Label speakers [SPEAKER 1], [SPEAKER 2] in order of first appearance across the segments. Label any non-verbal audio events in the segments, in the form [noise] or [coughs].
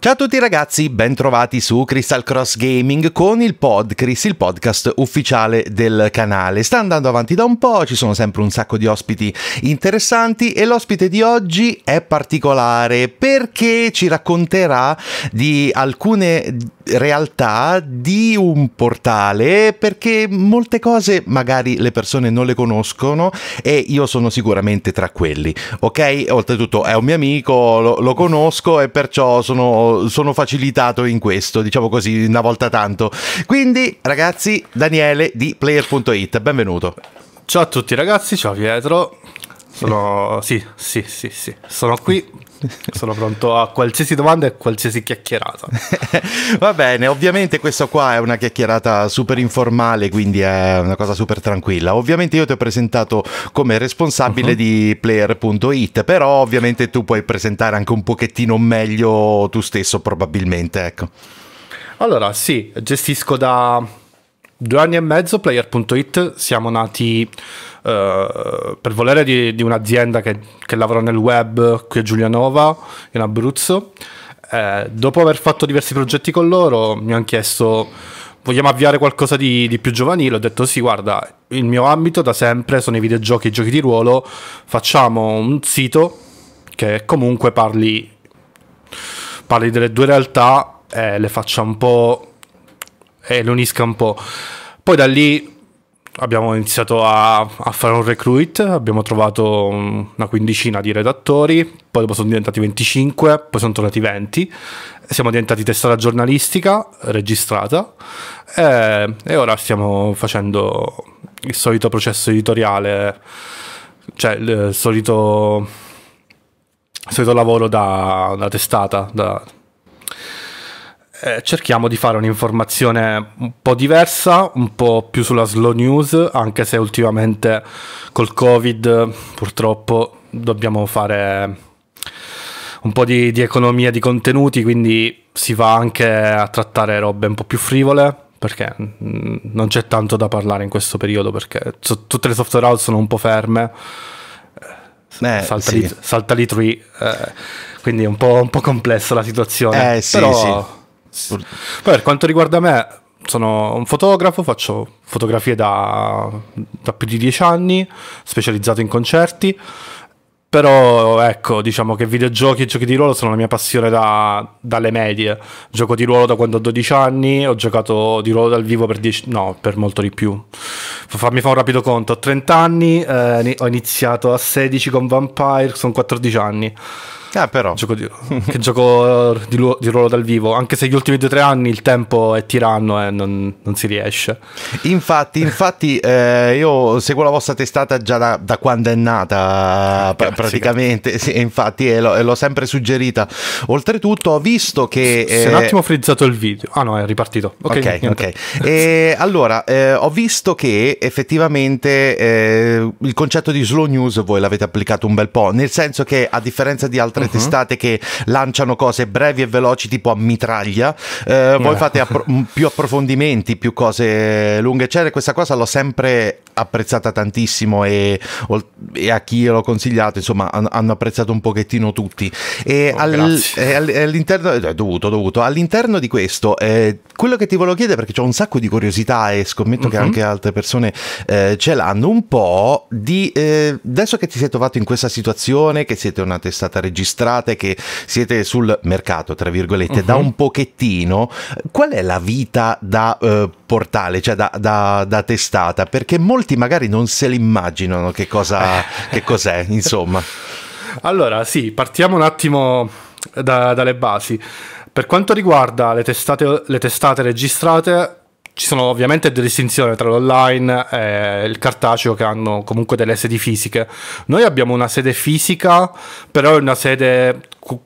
[SPEAKER 1] Ciao a tutti ragazzi, bentrovati su Crystal Cross Gaming con il Podcris, il podcast ufficiale del canale. Sta andando avanti da un po', ci sono sempre un sacco di ospiti interessanti e l'ospite di oggi è particolare perché ci racconterà di alcune realtà di un portale perché molte cose magari le persone non le conoscono e io sono sicuramente tra quelli, ok? Oltretutto è un mio amico, lo, lo conosco e perciò sono, sono facilitato in questo, diciamo così, una volta tanto. Quindi ragazzi, Daniele di player.it, benvenuto. Ciao a tutti ragazzi, ciao Pietro.
[SPEAKER 2] Sono... Sì, sì, sì, sì. Sono qui [laughs] Sono pronto a qualsiasi domanda e a qualsiasi chiacchierata.
[SPEAKER 1] [laughs] Va bene, ovviamente questo qua è una chiacchierata super informale, quindi è una cosa super tranquilla. Ovviamente io ti ho presentato come responsabile uh-huh. di player.it, però ovviamente tu puoi presentare anche un pochettino meglio tu stesso probabilmente, ecco.
[SPEAKER 2] Allora, sì, gestisco da due anni e mezzo player.it siamo nati uh, per volere di, di un'azienda che, che, lavora nel web qui a Giulianova, in Abruzzo. Eh, dopo aver fatto diversi progetti con loro mi hanno chiesto vogliamo avviare qualcosa di, di, più giovanile? Ho detto sì, guarda, il mio ambito da sempre sono i videogiochi i giochi di ruolo, facciamo un sito che comunque parli, parli delle due realtà e le faccia un po' e lo unisca un po'. Poi da lì abbiamo iniziato a, a, fare un recruit, abbiamo trovato una quindicina di redattori, poi dopo sono diventati 25, poi sono tornati 20, siamo diventati testata giornalistica registrata e, e ora stiamo facendo il solito processo editoriale, cioè il solito, il solito lavoro da, da testata, da, eh, cerchiamo di fare un'informazione un po' diversa, un po' più sulla slow news, anche se ultimamente col Covid purtroppo dobbiamo fare un po' di, di economia di contenuti, quindi si va anche a trattare robe un po' più frivole, perché mm, non c'è tanto da parlare in questo periodo perché tutte le software house sono un po' ferme Beh, eh, salta, sì. lì, salta lì tree, eh, quindi è un po', un po' complessa la situazione eh, sì, però sì. Poi per quanto riguarda me, sono un fotografo, faccio fotografie da, da più di dieci anni, specializzato in concerti. Però ecco, diciamo che videogiochi e giochi di ruolo sono la mia passione da, dalle medie. Gioco di ruolo da quando ho 12 anni, ho giocato di ruolo dal vivo per 10, no, per molto di più. Fammi fare un rapido conto, ho 30 anni, eh, ho iniziato a 16 con Vampire, sono 14 anni. Ah, però. Gioco di, [laughs] che gioco eh, di, di, ruolo dal vivo. Anche se gli ultimi 2-3 anni il tempo è tiranno e non, non si riesce.
[SPEAKER 1] Infatti, infatti eh, io seguo la vostra testata già da, da quando è nata, Grazie. Ah, praticamente. Sì, infatti, e, lo, l'ho sempre suggerita. Oltretutto, ho visto che. Si è eh, un attimo
[SPEAKER 2] frizzato il video. Ah, no, è ripartito. Ok, ok. okay.
[SPEAKER 1] e, allora, eh, ho visto che effettivamente eh, il concetto di slow news voi l'avete applicato un bel po'. Nel senso che, a differenza di altre altre uh-huh. testate che lanciano cose brevi e veloci tipo a mitraglia, eh, voi fate appro- [laughs] più approfondimenti, più cose lunghe, eccetera. Questa cosa l'ho sempre apprezzata tantissimo e, e a chi l'ho consigliato, insomma, hanno apprezzato un pochettino tutti. E, oh, all- e all'interno, eh, dovuto, dovuto, all'interno di questo, eh, quello che ti volevo chiedere, perché ho un sacco di curiosità e scommetto uh-huh. che mhm. anche altre persone eh, ce l'hanno, un po' di eh, adesso che ti sei trovato in questa situazione, che siete una testata registrata, registrate, che siete sul mercato, tra virgolette, uh-huh. da mhm. un pochettino, qual è la vita da eh, portale, cioè da, da, da, testata? Perché molti magari non se l'immaginano che, cosa, [laughs] che cos'è, insomma.
[SPEAKER 2] Allora, sì, partiamo un attimo da, dalle basi. Per quanto riguarda le testate, le testate registrate, ci sono ovviamente delle distinzioni tra l'online e il cartaceo che hanno comunque delle sedi fisiche. Noi abbiamo una sede fisica, però è una sede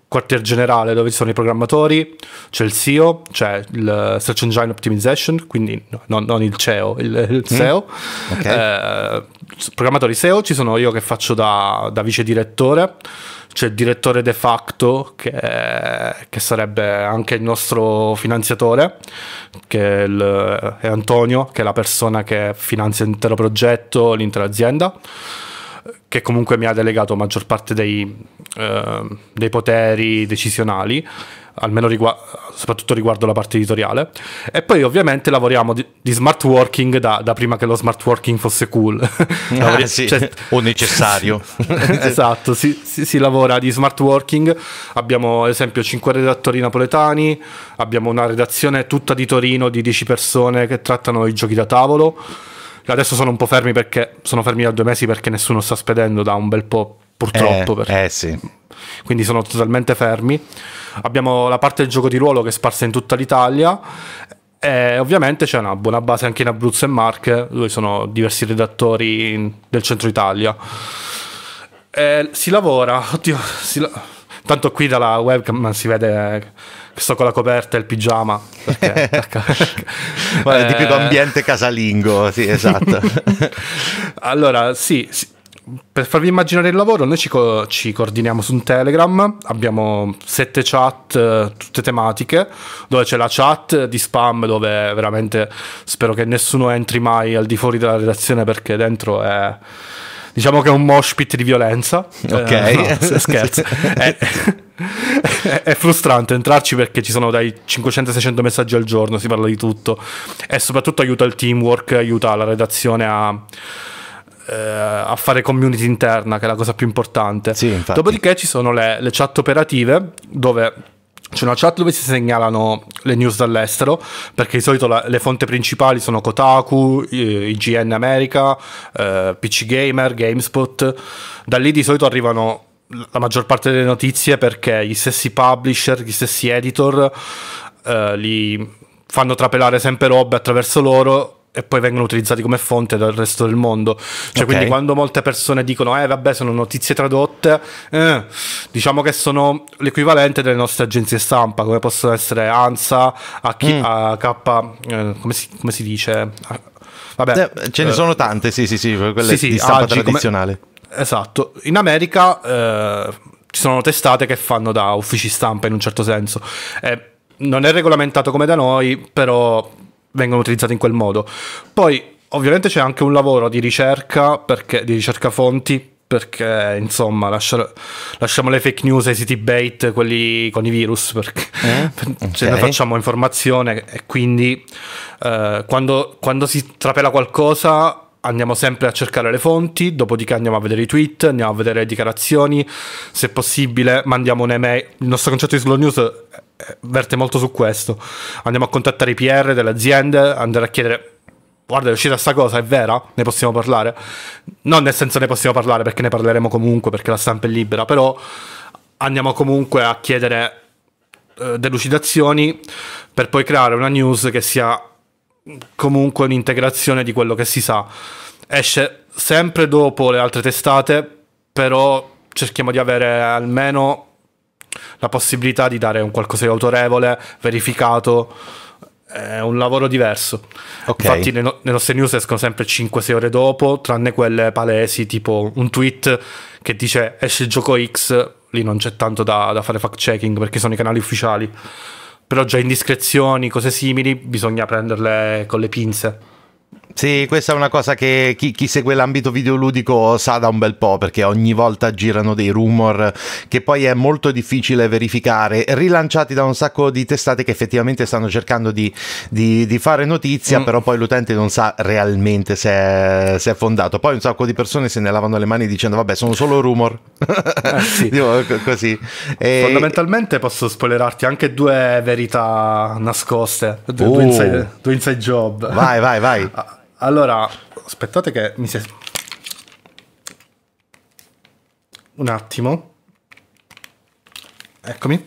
[SPEAKER 2] quartier generale dove ci sono i programmatori, c'è il SEO, c'è il Search Engine Optimization, quindi non, non il CEO, il, il SEO. Mm. Okay. Eh, programmatori SEO, ci sono io che faccio da, da vice direttore c'è il direttore de facto che, che, sarebbe anche il nostro finanziatore, che è, il, è Antonio, che è la persona che finanzia l'intero progetto, l'intera azienda che comunque mi ha delegato maggior parte dei, eh, dei poteri decisionali almeno rigu- soprattutto riguardo la parte editoriale. E poi ovviamente lavoriamo di, di smart working da, da, prima che lo smart working fosse cool. [laughs] Ah, sì. cioè... o necessario. [laughs] esatto, si, si, si, lavora di smart working, abbiamo ad esempio 5 redattori napoletani, abbiamo una redazione tutta di Torino di 10 persone che trattano i giochi da tavolo. Adesso sono un po' fermi perché sono fermi da due mesi perché nessuno sta spedendo da un bel po' purtroppo. Eh, perché... eh sì. Quindi sono totalmente fermi. Abbiamo la parte del gioco di ruolo che è sparsa in tutta l'Italia. E ovviamente c'è una buona base anche in Abruzzo e Marche, dove sono diversi redattori in, del centro Italia. E si lavora, oddio, si la... tanto qui dalla webcam si vede che sto con la coperta e il pigiama. Perché, [laughs] Guarda, eh... tipico ambiente casalingo, sì, esatto. [laughs] allora, sì, sì, per farvi immaginare il lavoro, noi ci, co- ci, coordiniamo su un Telegram, abbiamo sette chat, eh, tutte tematiche, dove c'è la chat di spam, dove veramente spero che nessuno entri mai al di fuori della redazione perché dentro è... Diciamo che è un mosh pit di violenza. Eh, ok, eh, no, scherzo. è,
[SPEAKER 1] [laughs]
[SPEAKER 2] è frustrante entrarci perché ci sono dai 500-600 messaggi al giorno, si parla di tutto e soprattutto aiuta il teamwork, aiuta la redazione a eh, a fare community interna, che è la cosa più importante. Sì, Dopodiché ci sono le, le chat operative dove c'è una chat dove si segnalano le news dall'estero, perché di solito la, le fonti principali sono Kotaku, eh, IGN America, eh, PC Gamer, GameSpot. Da lì di solito arrivano la maggior parte delle notizie perché gli stessi publisher, gli stessi editor eh, li fanno trapelare sempre robe attraverso loro e poi vengono utilizzati come fonte dal resto del mondo. Cioè, okay. quindi quando molte persone dicono, eh vabbè, sono notizie tradotte, eh, diciamo che sono l'equivalente delle nostre agenzie stampa, come possono essere ANSA, AK, mm. AK eh, come, si, come, si, dice?
[SPEAKER 1] Vabbè, eh, ce eh, ne sono tante, sì, sì, sì, quelle sì, sì, di stampa AG, tradizionale. Come...
[SPEAKER 2] Esatto, in America eh, ci sono testate che fanno da uffici stampa in un certo senso. Eh, non è regolamentato come da noi, però vengono utilizzate in quel modo. Poi ovviamente c'è anche un lavoro di ricerca, perché, di ricerca fonti, perché insomma lascia, lasciamo le fake news ai siti bait, quelli con i virus, perché eh? [laughs] okay. cioè, noi facciamo informazione e quindi eh, quando, quando si trapela qualcosa andiamo sempre a cercare le fonti, dopodiché andiamo a vedere i tweet, andiamo a vedere le dichiarazioni, se possibile mandiamo un'email. Il nostro concetto di slow news eh, verte molto su questo. Andiamo a contattare i PR delle aziende, andare a chiedere guarda è uscita sta cosa, è vera? Ne possiamo parlare? Non nel senso ne possiamo parlare perché ne parleremo comunque perché la stampa è libera, però andiamo comunque a chiedere eh, delucidazioni per poi creare una news che sia comunque un'integrazione di quello che si sa. Esce sempre dopo le altre testate, però cerchiamo di avere almeno la possibilità di dare un qualcosa di autorevole, verificato. È un lavoro diverso. Okay. Infatti, le, no- le nostre news escono sempre 5-6 ore dopo, tranne quelle palesi, tipo un tweet che dice esce il gioco X. Lì non c'è tanto da, da fare fact checking perché sono i canali ufficiali
[SPEAKER 1] però già indiscrezioni, cose simili, bisogna prenderle con le pinze. Sì, questa è una cosa che chi, chi, segue l'ambito videoludico sa da un bel po', perché ogni volta girano dei rumor che poi è molto difficile verificare, rilanciati da un sacco di testate che effettivamente stanno cercando di, di, di fare notizia, mm. però poi l'utente non sa realmente se è, se è, fondato. Poi un sacco di persone se ne lavano le mani dicendo vabbè sono solo rumor. Eh, sì. [laughs] così. E... Fondamentalmente posso spoilerarti
[SPEAKER 2] anche due verità nascoste, due, oh. due, uh. inside, due inside job. Vai, vai, vai. [laughs] Ah, allora, aspettate che mi si... Un attimo. Eccomi.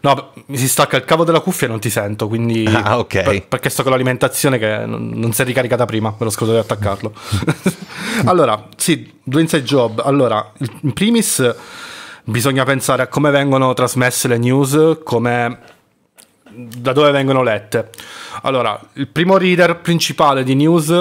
[SPEAKER 2] No, mi si stacca il cavo della cuffia e non ti sento, quindi... [laughs] Ah, ok. Per, perché sto con l'alimentazione che non, non si è ricaricata prima, me lo scuso di attaccarlo. [laughs] allora, sì, due inside job. Allora, in primis bisogna pensare a come vengono trasmesse le news, come da dove vengono lette. Allora, il primo reader principale di news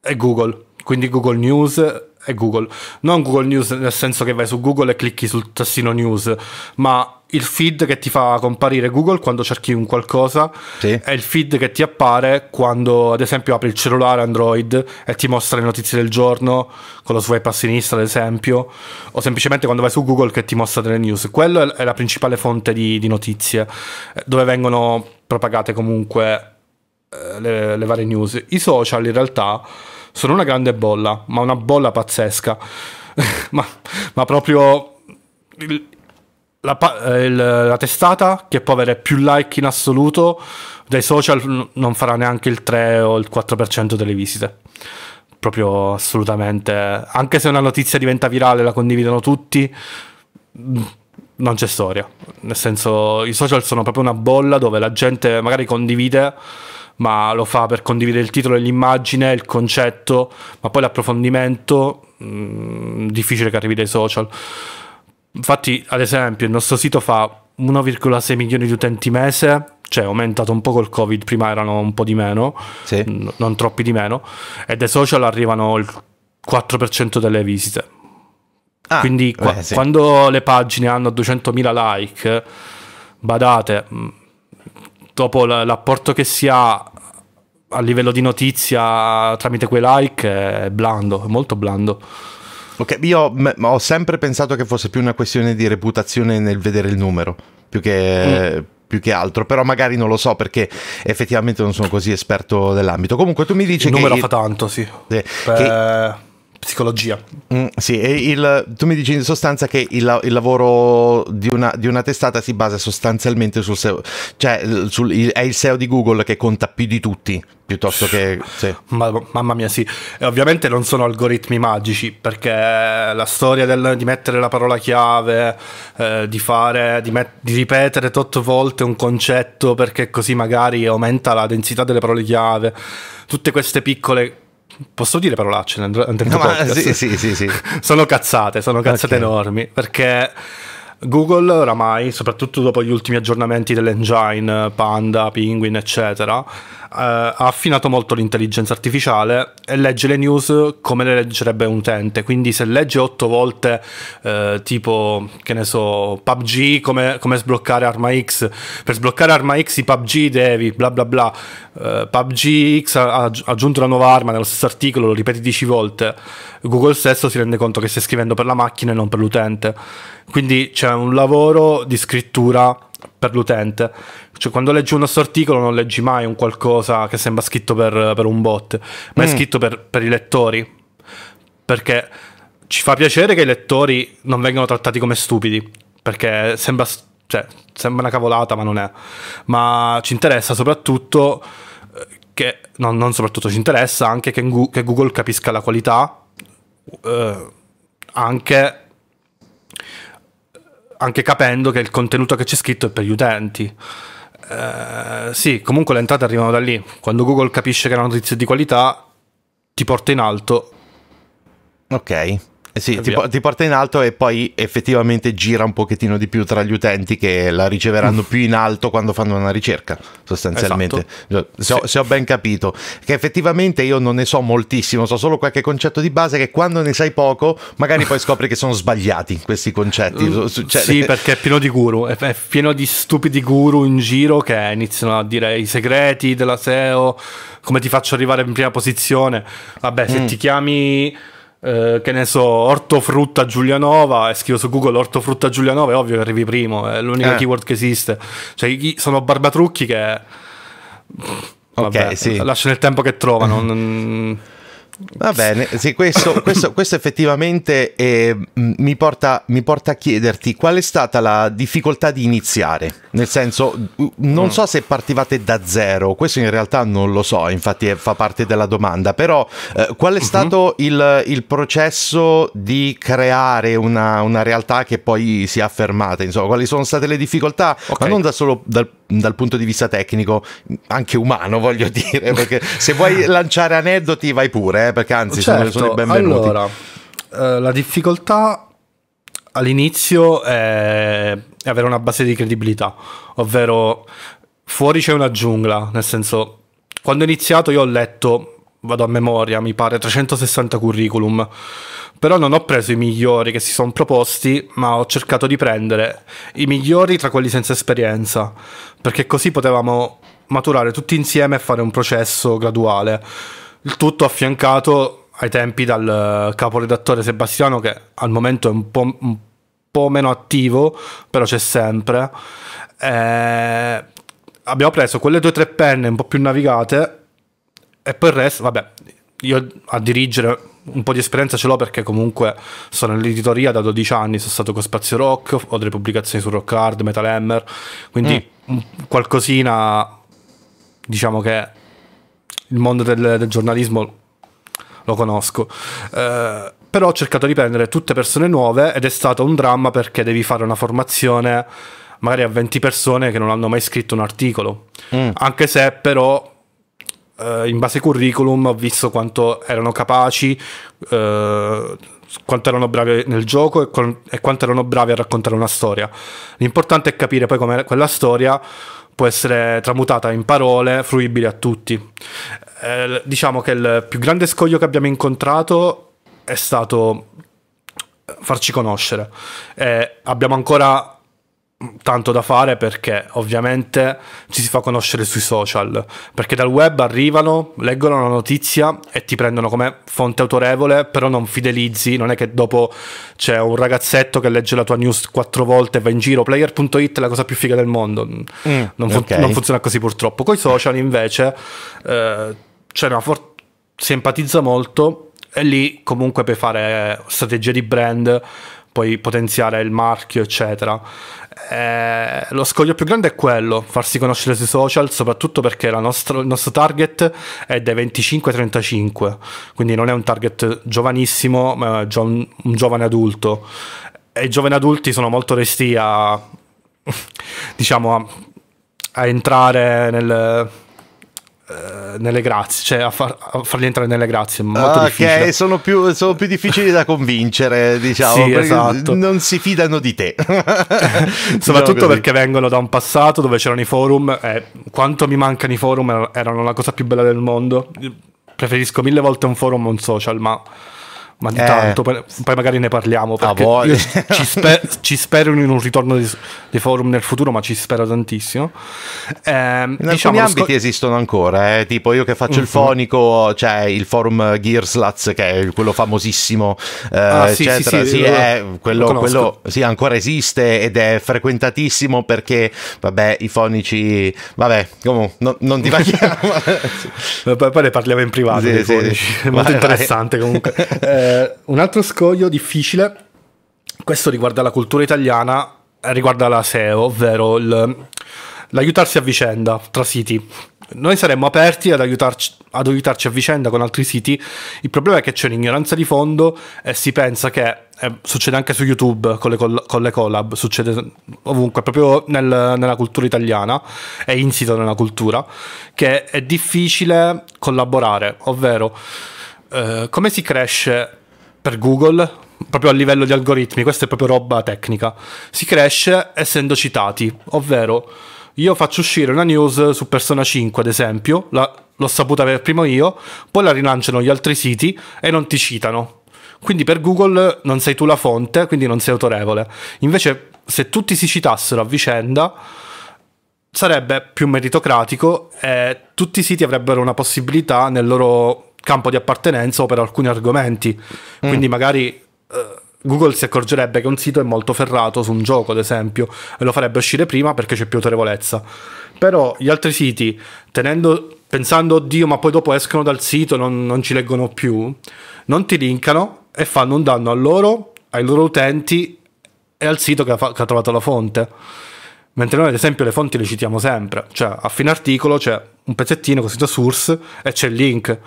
[SPEAKER 2] è Google, quindi Google News è Google. Non Google News nel senso che vai su Google e clicchi sul tassino news, ma il feed che ti fa comparire Google quando cerchi un qualcosa sì. è il feed che ti appare quando ad esempio apri il cellulare Android e ti mostra le notizie del giorno con lo swipe a sinistra ad esempio o semplicemente quando vai su Google che ti mostra delle news quello è la principale fonte di, di notizie eh, dove vengono propagate comunque eh, le, le varie news i social in realtà sono una grande bolla, ma una bolla pazzesca. [laughs] ma, ma, proprio il, la, eh, il, la, testata che può avere più like in assoluto dai social non farà neanche il 3 o il 4% delle visite. Proprio assolutamente. Anche se una notizia diventa virale, e la condividono tutti. Mm, non c'è storia. Nel senso, i social sono proprio una bolla dove la gente magari condivide ma lo fa per condividere il titolo e l'immagine, il concetto, ma poi l'approfondimento mh, mm, difficile che arrivi dai social. Infatti, ad esempio, il nostro sito fa 1,6 milioni di utenti mese, cioè è aumentato un po' col Covid, prima erano un po' di meno, sì. n- non troppi di meno, e dai social arrivano il 4% delle visite. Ah, Quindi qua- eh, sì. quando le pagine hanno 200.000 like, badate, mm, dopo l'apporto che si ha a livello di
[SPEAKER 1] notizia tramite quei like è blando, molto blando. Ok, io ho sempre pensato che fosse più una questione di reputazione nel vedere il numero, più che... Mm più che altro, però magari non lo so perché effettivamente non sono così esperto dell'ambito. Comunque tu mi dici che... Il numero fa
[SPEAKER 2] tanto, sì. Eh,
[SPEAKER 1] Beh... che psicologia. Mm, sì, e il, tu mi dici in sostanza che il, il lavoro di una, di una, testata si basa sostanzialmente sul SEO, cioè sul, il, è il SEO di Google che conta più di tutti, piuttosto che... Sì. Ma,
[SPEAKER 2] mamma mia, sì. E ovviamente non sono algoritmi magici, perché la storia del, di mettere la parola chiave, eh, di, fare, di, met, di ripetere tot volte un concetto perché così magari aumenta la densità delle parole chiave, tutte queste piccole posso dire parolacce nel, nel no, podcast? Sì, sì, sì, sì. [laughs] sono cazzate, sono cazzate okay. enormi perché Google oramai, soprattutto dopo gli ultimi aggiornamenti dell'engine, Panda, Penguin, eccetera, eh, ha affinato molto l'intelligenza artificiale e legge le news come le leggerebbe un utente. Quindi se legge 8 volte eh, tipo, che ne so, PUBG, come, come, sbloccare Arma X, per sbloccare Arma X i PUBG devi, bla bla bla, uh, eh, PUBG X ha, ha aggiunto una nuova arma nello stesso articolo, lo ripeti 10 volte, Google stesso si rende conto che stai scrivendo per la macchina e non per l'utente. Quindi c'è un lavoro di scrittura per l'utente cioè, quando leggi un nostro articolo non leggi mai un qualcosa che sembra scritto per, per un bot, ma mm. è scritto per, per i lettori. Perché ci fa piacere che i lettori non vengano trattati come stupidi, perché sembra, cioè, sembra una cavolata, ma non è. Ma ci interessa soprattutto eh, che, no, non soprattutto, ci interessa anche che, che Google capisca la qualità, eh, anche, anche capendo che il contenuto che c'è scritto è per gli utenti. Eh, sì, comunque le entrate arrivano da lì. Quando Google capisce che la notizia è di qualità, ti porta in alto.
[SPEAKER 1] Ok. Eh sì, ti, ti, porta in alto e poi effettivamente gira un pochettino di più tra gli utenti che la riceveranno più in alto quando fanno una ricerca, sostanzialmente. Esatto. Cioè, se, ho, sì. se, ho, ben capito, che effettivamente io non ne so moltissimo, so solo qualche concetto di base che quando ne sai poco, magari poi scopri che sono sbagliati questi concetti. Mm, Succede. Cioè, sì, perché
[SPEAKER 2] è pieno di guru, è pieno di stupidi guru in giro che iniziano a dire i segreti della SEO, come ti faccio arrivare in prima posizione. Vabbè, se mm. ti chiami eh, che ne so, ortofrutta Giulianova e eh, scrivo su Google ortofrutta Giulianova, è ovvio che arrivi primo, è l'unica eh. keyword che esiste.
[SPEAKER 1] Cioè, sono barbatrucchi che... Vabbè, okay, sì. lasciano il tempo che trovano. non... [clears throat] Va bene, sì, questo, questo, questo, effettivamente eh, mi, porta, mi, porta, a chiederti qual è stata la difficoltà di iniziare, nel senso non mm. so se partivate da zero, questo in realtà non lo so, infatti fa parte della domanda, però eh, qual è mhm. stato uh-huh. il, il, processo di creare una, una, realtà che poi si è affermata, insomma quali sono state le difficoltà, okay. ma non da solo dal dal punto di vista tecnico anche umano, [laughs] voglio dire, perché se vuoi lanciare aneddoti vai pure, eh, perché anzi certo, sono, sono certo, benvenuti. Allora,
[SPEAKER 2] eh, la difficoltà all'inizio è avere una base di credibilità, ovvero fuori c'è una giungla, nel senso quando ho iniziato io ho letto vado a memoria, mi pare 360 curriculum. Però non ho preso i migliori che si sono proposti, ma ho cercato di prendere i migliori tra quelli senza esperienza, perché così potevamo maturare tutti insieme e fare un processo graduale. Il tutto affiancato ai tempi dal eh, caporedattore Sebastiano, che al momento è un po', un po meno attivo, però c'è sempre. Eh, abbiamo preso quelle due o tre penne un po' più navigate e poi il resto, vabbè, io a dirigere un po' di esperienza ce l'ho perché comunque sono nell'editoria da 12 anni, sono stato con Spazio Rock, ho delle pubblicazioni su Rock Hard, Metal Hammer, quindi mm. qualcosina diciamo che il mondo del, del giornalismo lo conosco. Eh, però ho cercato di prendere tutte persone nuove ed è stato un dramma perché devi fare una formazione magari a 20 persone che non hanno mai scritto un articolo. Mm. Anche se però eh, in base curriculum ho visto quanto erano capaci, eh, quanto erano bravi nel gioco e, con, e, quanto erano bravi a raccontare una storia. L'importante è capire poi come quella storia può essere tramutata in parole fruibili a tutti. Eh, diciamo che il più grande scoglio che abbiamo incontrato è stato farci conoscere. Eh, abbiamo ancora tanto da fare perché ovviamente ci si fa conoscere sui social, perché dal web arrivano, leggono la notizia e ti prendono come fonte autorevole, però non fidelizzi, non è che dopo c'è un ragazzetto che legge la tua news quattro volte e va in giro, player.it è la cosa più figa del mondo, mm, non, fun- okay. non, funziona così purtroppo. Con i social invece eh, c'è una for- si molto e lì comunque puoi fare strategie di brand poi potenziare il marchio, eccetera. Eh, lo scoglio più grande è quello, farsi conoscere sui social, soprattutto perché nostra, il nostro target è dai 25 ai 35, quindi non è un target giovanissimo, ma è un, un giovane adulto. E i giovani adulti sono molto resti a, [laughs] diciamo, a, a entrare nel eh, nelle grazie, cioè a, far, a, farli entrare nelle grazie. Molto ah, ok,
[SPEAKER 1] sono più, sono più, difficili da convincere, [laughs] diciamo, sì, esatto. non si fidano di te. [laughs] [laughs] Soprattutto così. perché vengono da un
[SPEAKER 2] passato dove c'erano i forum e eh, quanto mi mancano i forum er, erano la cosa più bella del mondo. Preferisco mille volte un forum a un social, ma ma di eh, tanto, poi magari ne parliamo. Ah, perché ah, [laughs] ci, sper- ci, spero in un ritorno dei, dei, forum nel futuro, ma ci spero
[SPEAKER 1] tantissimo. Eh, in diciamo, alcuni ambiti sco- esistono ancora, eh? tipo io che faccio mm-hmm. il mhm. fonico, c'è il forum Gearslats che è quello famosissimo, eh, ah, sì, eccetera. Sì, sì, sì è, quello, quello ancora esiste ed è frequentatissimo perché, vabbè, i fonici, vabbè, comunque, no, non divaghiamo. poi, [laughs] poi ne parliamo in privato, sì, sì. molto vai, interessante vai. comunque.
[SPEAKER 2] [laughs] Eh, un altro scoglio difficile, questo riguarda la cultura italiana, riguarda la SEO, ovvero il, l'aiutarsi a vicenda tra siti. Noi saremmo aperti ad aiutarci, ad aiutarci, a vicenda con altri siti, il problema è che c'è un'ignoranza di fondo e si pensa che eh, succede anche su YouTube con le, col- con le, collab, succede ovunque, proprio nel, nella cultura italiana, è insito nella cultura, che è difficile collaborare, ovvero eh, come si cresce per Google, proprio a livello di algoritmi, questa è proprio roba tecnica, si cresce essendo citati, ovvero io faccio uscire una news su Persona 5 ad esempio, la, l'ho saputa per primo io, poi la rilanciano gli altri siti e non ti citano. Quindi per Google non sei tu la fonte, quindi non sei autorevole. Invece se tutti si citassero a vicenda sarebbe più meritocratico e tutti i siti avrebbero una possibilità nel loro campo di appartenenza o per alcuni argomenti. Quindi mm. magari... Eh, Google si accorgerebbe che un sito è molto ferrato su un gioco, ad esempio, e lo farebbe uscire prima perché c'è più autorevolezza. Però gli altri siti, tenendo, pensando, oddio, ma poi dopo escono dal sito, non, non ci leggono più, non ti linkano e fanno un danno a loro, ai loro utenti e al sito che ha, che ha trovato la fonte. Mentre noi, ad esempio, le fonti le citiamo sempre, cioè a fine articolo c'è un pezzettino così da source e c'è il link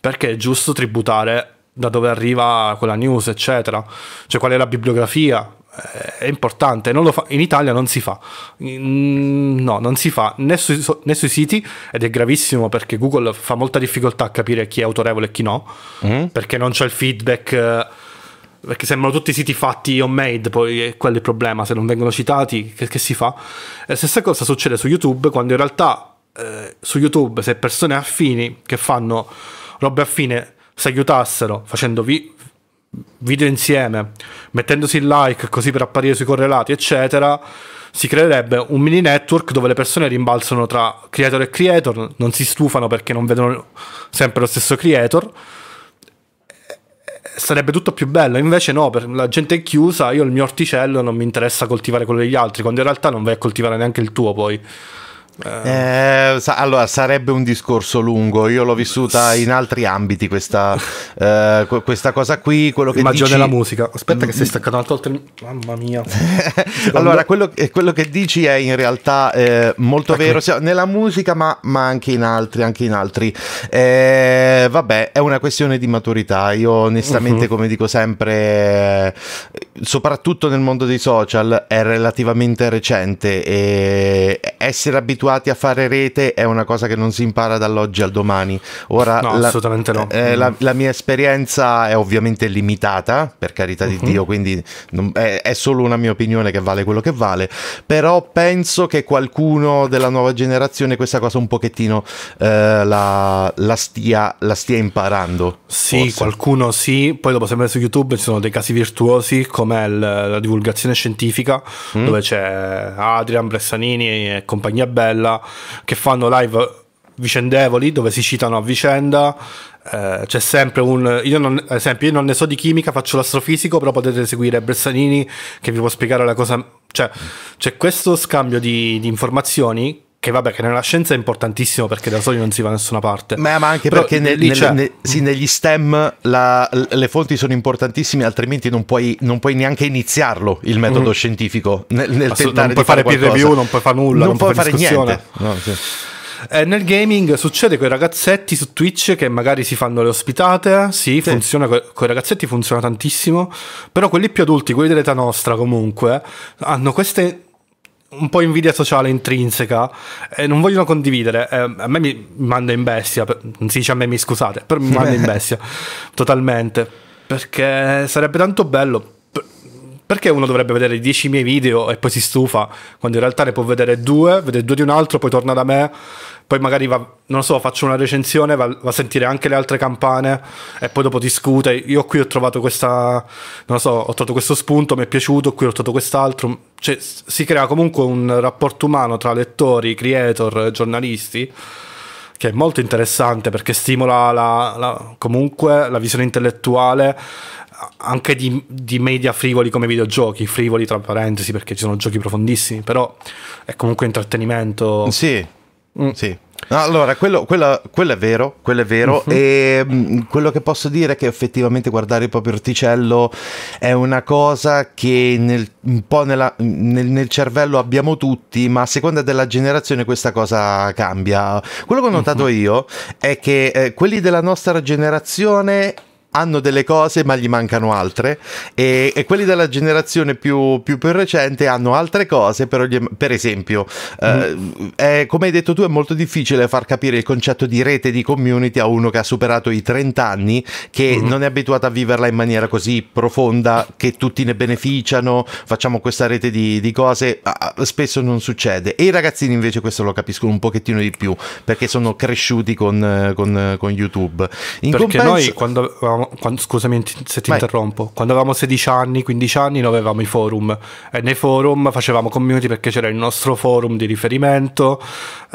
[SPEAKER 2] perché è giusto tributare da dove arriva quella news, eccetera, cioè qual è la bibliografia. Eh, è importante, fa, in Italia non si fa, no, non si fa né, su, né, sui siti ed è gravissimo perché Google fa molta difficoltà a capire chi è autorevole e chi no, mm. perché non c'è il feedback eh, perché sembrano tutti siti fatti made, poi è quello il problema, se non vengono citati che, che si fa? E eh, stessa cosa succede su YouTube, quando in realtà eh, su YouTube se persone affini che fanno robe affine si aiutassero facendo vi- video insieme, mettendosi il like così per apparire sui correlati, eccetera, si creerebbe un mini network dove le persone rimbalzano tra creator e creator, non si stufano perché non vedono sempre lo stesso creator. Eh, sarebbe tutto più bello, invece no, per la gente è chiusa, io il mio orticello non mi interessa coltivare quello degli altri, quando in realtà non vai a coltivare neanche il tuo poi.
[SPEAKER 1] Eh, sa- allora, sarebbe un discorso lungo. Io l'ho vissuta in altri ambiti questa, eh, qu- questa cosa qui. Quello che Immagino dici... della musica. Aspetta, che sei staccato un altro.
[SPEAKER 2] Mamma mia. [laughs]
[SPEAKER 1] allora, quello, eh, quello, che dici è in realtà eh, molto ecco. vero. Sì, nella musica, ma, ma, anche in altri. Anche in altri. Eh, vabbè, è una questione di maturità. Io, onestamente, uh-huh. come dico sempre, eh, soprattutto nel mondo dei social, è relativamente recente. E essere abituati abituati a fare rete è una cosa che non si impara dall'oggi al domani. Ora, no, la, assolutamente no. Eh, la, mm. la, mia esperienza è ovviamente limitata, per carità di uh-huh. Dio, quindi non, è, è, solo una mia opinione che vale quello che vale, però penso che qualcuno della nuova generazione questa cosa un pochettino eh, la, la, stia, la stia imparando. Sì, forse. qualcuno sì, poi dopo sempre su YouTube ci sono dei casi virtuosi
[SPEAKER 2] come il, la divulgazione scientifica, mm. dove c'è Adrian Bressanini e compagnia bella bella, che fanno live vicendevoli dove si citano a vicenda. Eh, c'è sempre un. Io non, ad esempio, io non ne so di chimica, faccio l'astrofisico, però potete seguire Bressanini che vi può spiegare la cosa. Cioè, c'è questo scambio di, di informazioni che vabbè che nella scienza è importantissimo perché da soli non si va da nessuna parte ma, ma anche Però perché ne, nel, ne,
[SPEAKER 1] sì, negli STEM la, le fonti sono importantissime altrimenti non puoi, non puoi neanche iniziarlo il mm-hmm. metodo mm. scientifico nel, nel tentare non puoi fare, fare peer review non puoi fare nulla non, non puoi fare, niente no, sì.
[SPEAKER 2] Eh, nel gaming succede con i ragazzetti su Twitch che magari si fanno le ospitate. Sì, sì. funziona con i ragazzetti funziona tantissimo. Però quelli più adulti, quelli dell'età nostra, comunque, hanno queste un po' invidia sociale intrinseca e eh, non vogliono condividere. Eh, a me mi manda in bestia, non si dice a me mi scusate, però mi manda in [laughs] bestia totalmente perché sarebbe tanto bello. Perché uno dovrebbe vedere 10 miei video e poi si stufa, quando in realtà ne può vedere due, vede due di un altro, poi torna da me, poi magari va, non so, faccio una recensione, va, va, a sentire anche le altre campane e poi dopo discute. Io qui ho trovato questa, non so, ho trovato questo spunto, mi è piaciuto, qui ho trovato quest'altro. Cioè, si crea comunque un rapporto umano tra lettori, creator, giornalisti, che è molto interessante perché stimola la, la, comunque la visione intellettuale anche di, di, media frivoli come videogiochi, frivoli tra parentesi perché ci sono giochi profondissimi, però è comunque
[SPEAKER 1] intrattenimento. Sì Mm. Sì. Allora, quello, quello, quello, è vero, quello è vero uh-huh. e mh, mm, quello che posso dire è che effettivamente guardare il proprio orticello è una cosa che nel, un po' nella, nel, nel, cervello abbiamo tutti, ma a seconda della generazione questa cosa cambia. Quello che ho notato uh-huh. io è che eh, quelli della nostra generazione hanno delle cose ma gli mancano altre e, e quelli della generazione più, più, più, recente hanno altre cose però gli, per esempio mm. eh, è, come hai detto tu è molto difficile far capire il concetto di rete di community a uno che ha superato i 30 anni che mm. non è abituato a viverla in maniera così profonda che tutti ne beneficiano facciamo questa rete di, di cose spesso non succede e i ragazzini invece questo lo capiscono un pochettino di più perché sono cresciuti con, con, con YouTube in perché compenso... noi quando avevamo avevamo, quando, scusami se ti Vai. interrompo, quando avevamo 16 anni, 15
[SPEAKER 2] anni, noi avevamo i forum e nei forum facevamo community perché c'era il nostro forum di riferimento,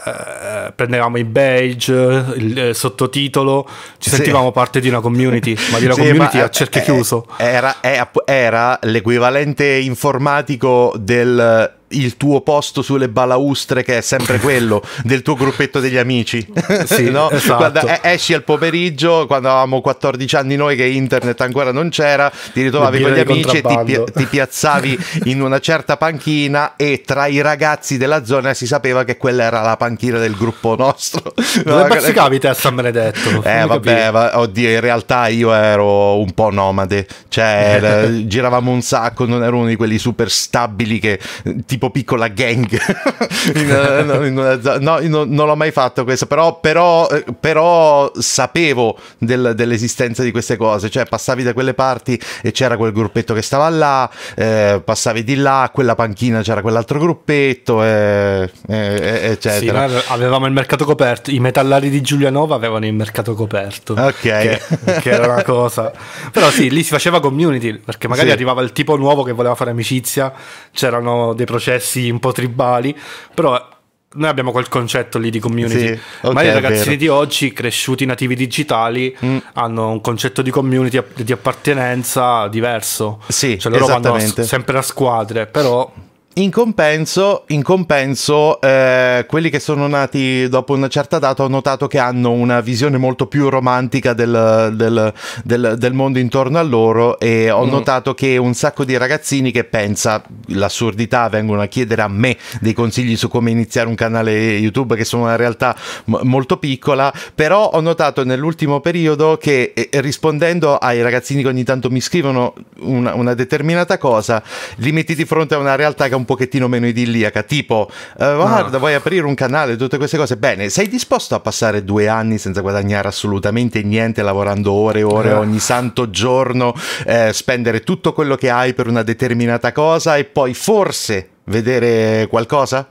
[SPEAKER 2] eh, prendevamo i badge, il, il eh, sottotitolo, ci sì. sentivamo parte di una community, [laughs] ma di una sì, community a cerchio eh, chiuso.
[SPEAKER 1] Eh, era, era, era l'equivalente informatico del il tuo posto sulle balaustre che è sempre quello [laughs] del tuo gruppetto degli amici [laughs] sì, [laughs] no? esatto. esci al pomeriggio quando avevamo 14 anni noi che internet ancora non c'era ti ritrovavi con gli amici e ti, ti, piazzavi in una certa panchina e tra i ragazzi della zona si sapeva che quella era la panchina del gruppo nostro dove no, si
[SPEAKER 2] capita a San Benedetto
[SPEAKER 1] eh vabbè va, oddio in realtà io ero un po' nomade cioè giravamo un sacco non ero uno di quelli super stabili che ti tipo piccola gang. [laughs] in, eh, in una, no, non, non l'ho mai fatto questo, però, però, eh, però sapevo del, dell'esistenza di queste cose, cioè passavi da quelle parti e c'era quel gruppetto che stava là, eh, passavi di là, a quella panchina c'era quell'altro gruppetto, eh, eh, eh eccetera. Sì,
[SPEAKER 2] avevamo il mercato coperto, i metallari di Giulianova avevano il mercato coperto,
[SPEAKER 1] ok, che, che era una
[SPEAKER 2] cosa. Però sì, lì si faceva community, perché magari sì. arrivava il tipo nuovo che voleva fare amicizia, c'erano dei processi processi un po' tribali, però noi abbiamo quel concetto lì di community, sì, okay, ma i ragazzini di oggi, cresciuti nativi digitali, mm. hanno un concetto di community di appartenenza diverso.
[SPEAKER 1] Sì, cioè loro vanno sempre
[SPEAKER 2] a squadre, però
[SPEAKER 1] in compenso, in compenso eh, quelli che sono nati dopo una certa data ho notato che hanno una visione molto più romantica del, del, del, del mondo intorno a loro e ho mm. notato che un sacco di ragazzini che pensa l'assurdità vengono a chiedere a me dei consigli su come iniziare un canale YouTube che sono una realtà molto piccola, però ho notato nell'ultimo periodo che eh, rispondendo ai ragazzini che ogni tanto mi scrivono una, una determinata cosa, li metti di fronte a una realtà che è un un pochettino meno idilliaca, tipo eh, guarda, no. vuoi aprire un canale, tutte queste cose. Bene, sei disposto a passare due anni senza guadagnare assolutamente niente, lavorando ore e ore eh. ogni santo giorno, eh, spendere tutto quello che hai per una determinata cosa e poi forse vedere qualcosa?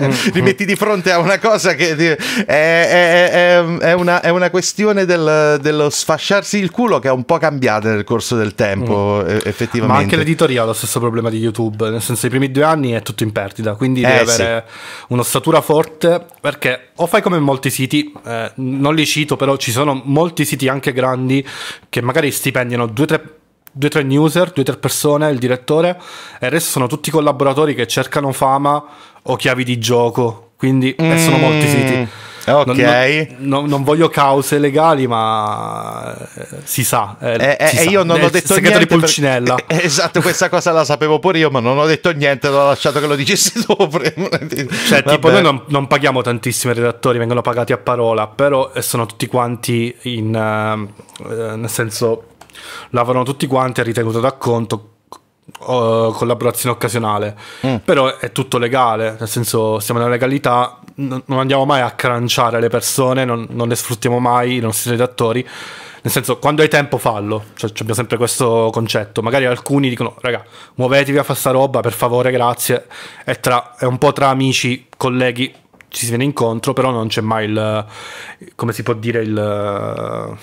[SPEAKER 1] Mm. Ti metti di fronte a una cosa che è, è, è, è una, una, questione del, dello sfasciarsi il culo che è un po' cambiata nel corso del tempo, mm. effettivamente. Ma anche
[SPEAKER 2] l'editoria ha lo stesso problema di YouTube, nel senso i primi due anni è tutto in perdita, quindi eh, devi sì. avere un'ossatura forte perché o fai come molti siti, eh, non li cito, però ci sono molti siti anche grandi che magari stipendiano due o tre due o tre newser, due o tre persone, il direttore, e il resto sono tutti collaboratori che cercano fama o chiavi di gioco. Quindi mm. sono molti mm, siti. Ok, non, non, non, voglio cause legali, ma eh, si sa. Eh, e, eh, eh, eh io non ho detto segreto niente. di Pulcinella.
[SPEAKER 1] Per... [laughs] Esatto, questa cosa la sapevo pure io, ma non ho detto niente. L'ho lasciato che lo dicessi tu. [laughs] cioè, Vabbè. tipo, noi
[SPEAKER 2] non, non, paghiamo tantissimi redattori, vengono pagati a parola, però sono tutti quanti in. Uh, nel senso lavorano tutti quanti a ritenuta d'acconto Uh, collaborazione occasionale. Mm. Però è tutto legale, nel senso siamo nella legalità, non, non andiamo mai a cranciare le persone, non, non, le sfruttiamo mai, i nostri redattori. Nel senso, quando hai tempo fallo, cioè, abbiamo sempre questo concetto. Magari alcuni dicono, raga, muovetevi a fare sta roba, per favore, grazie. È, tra, è un po' tra amici, colleghi, ci si viene incontro, però non c'è mai il... come si può dire il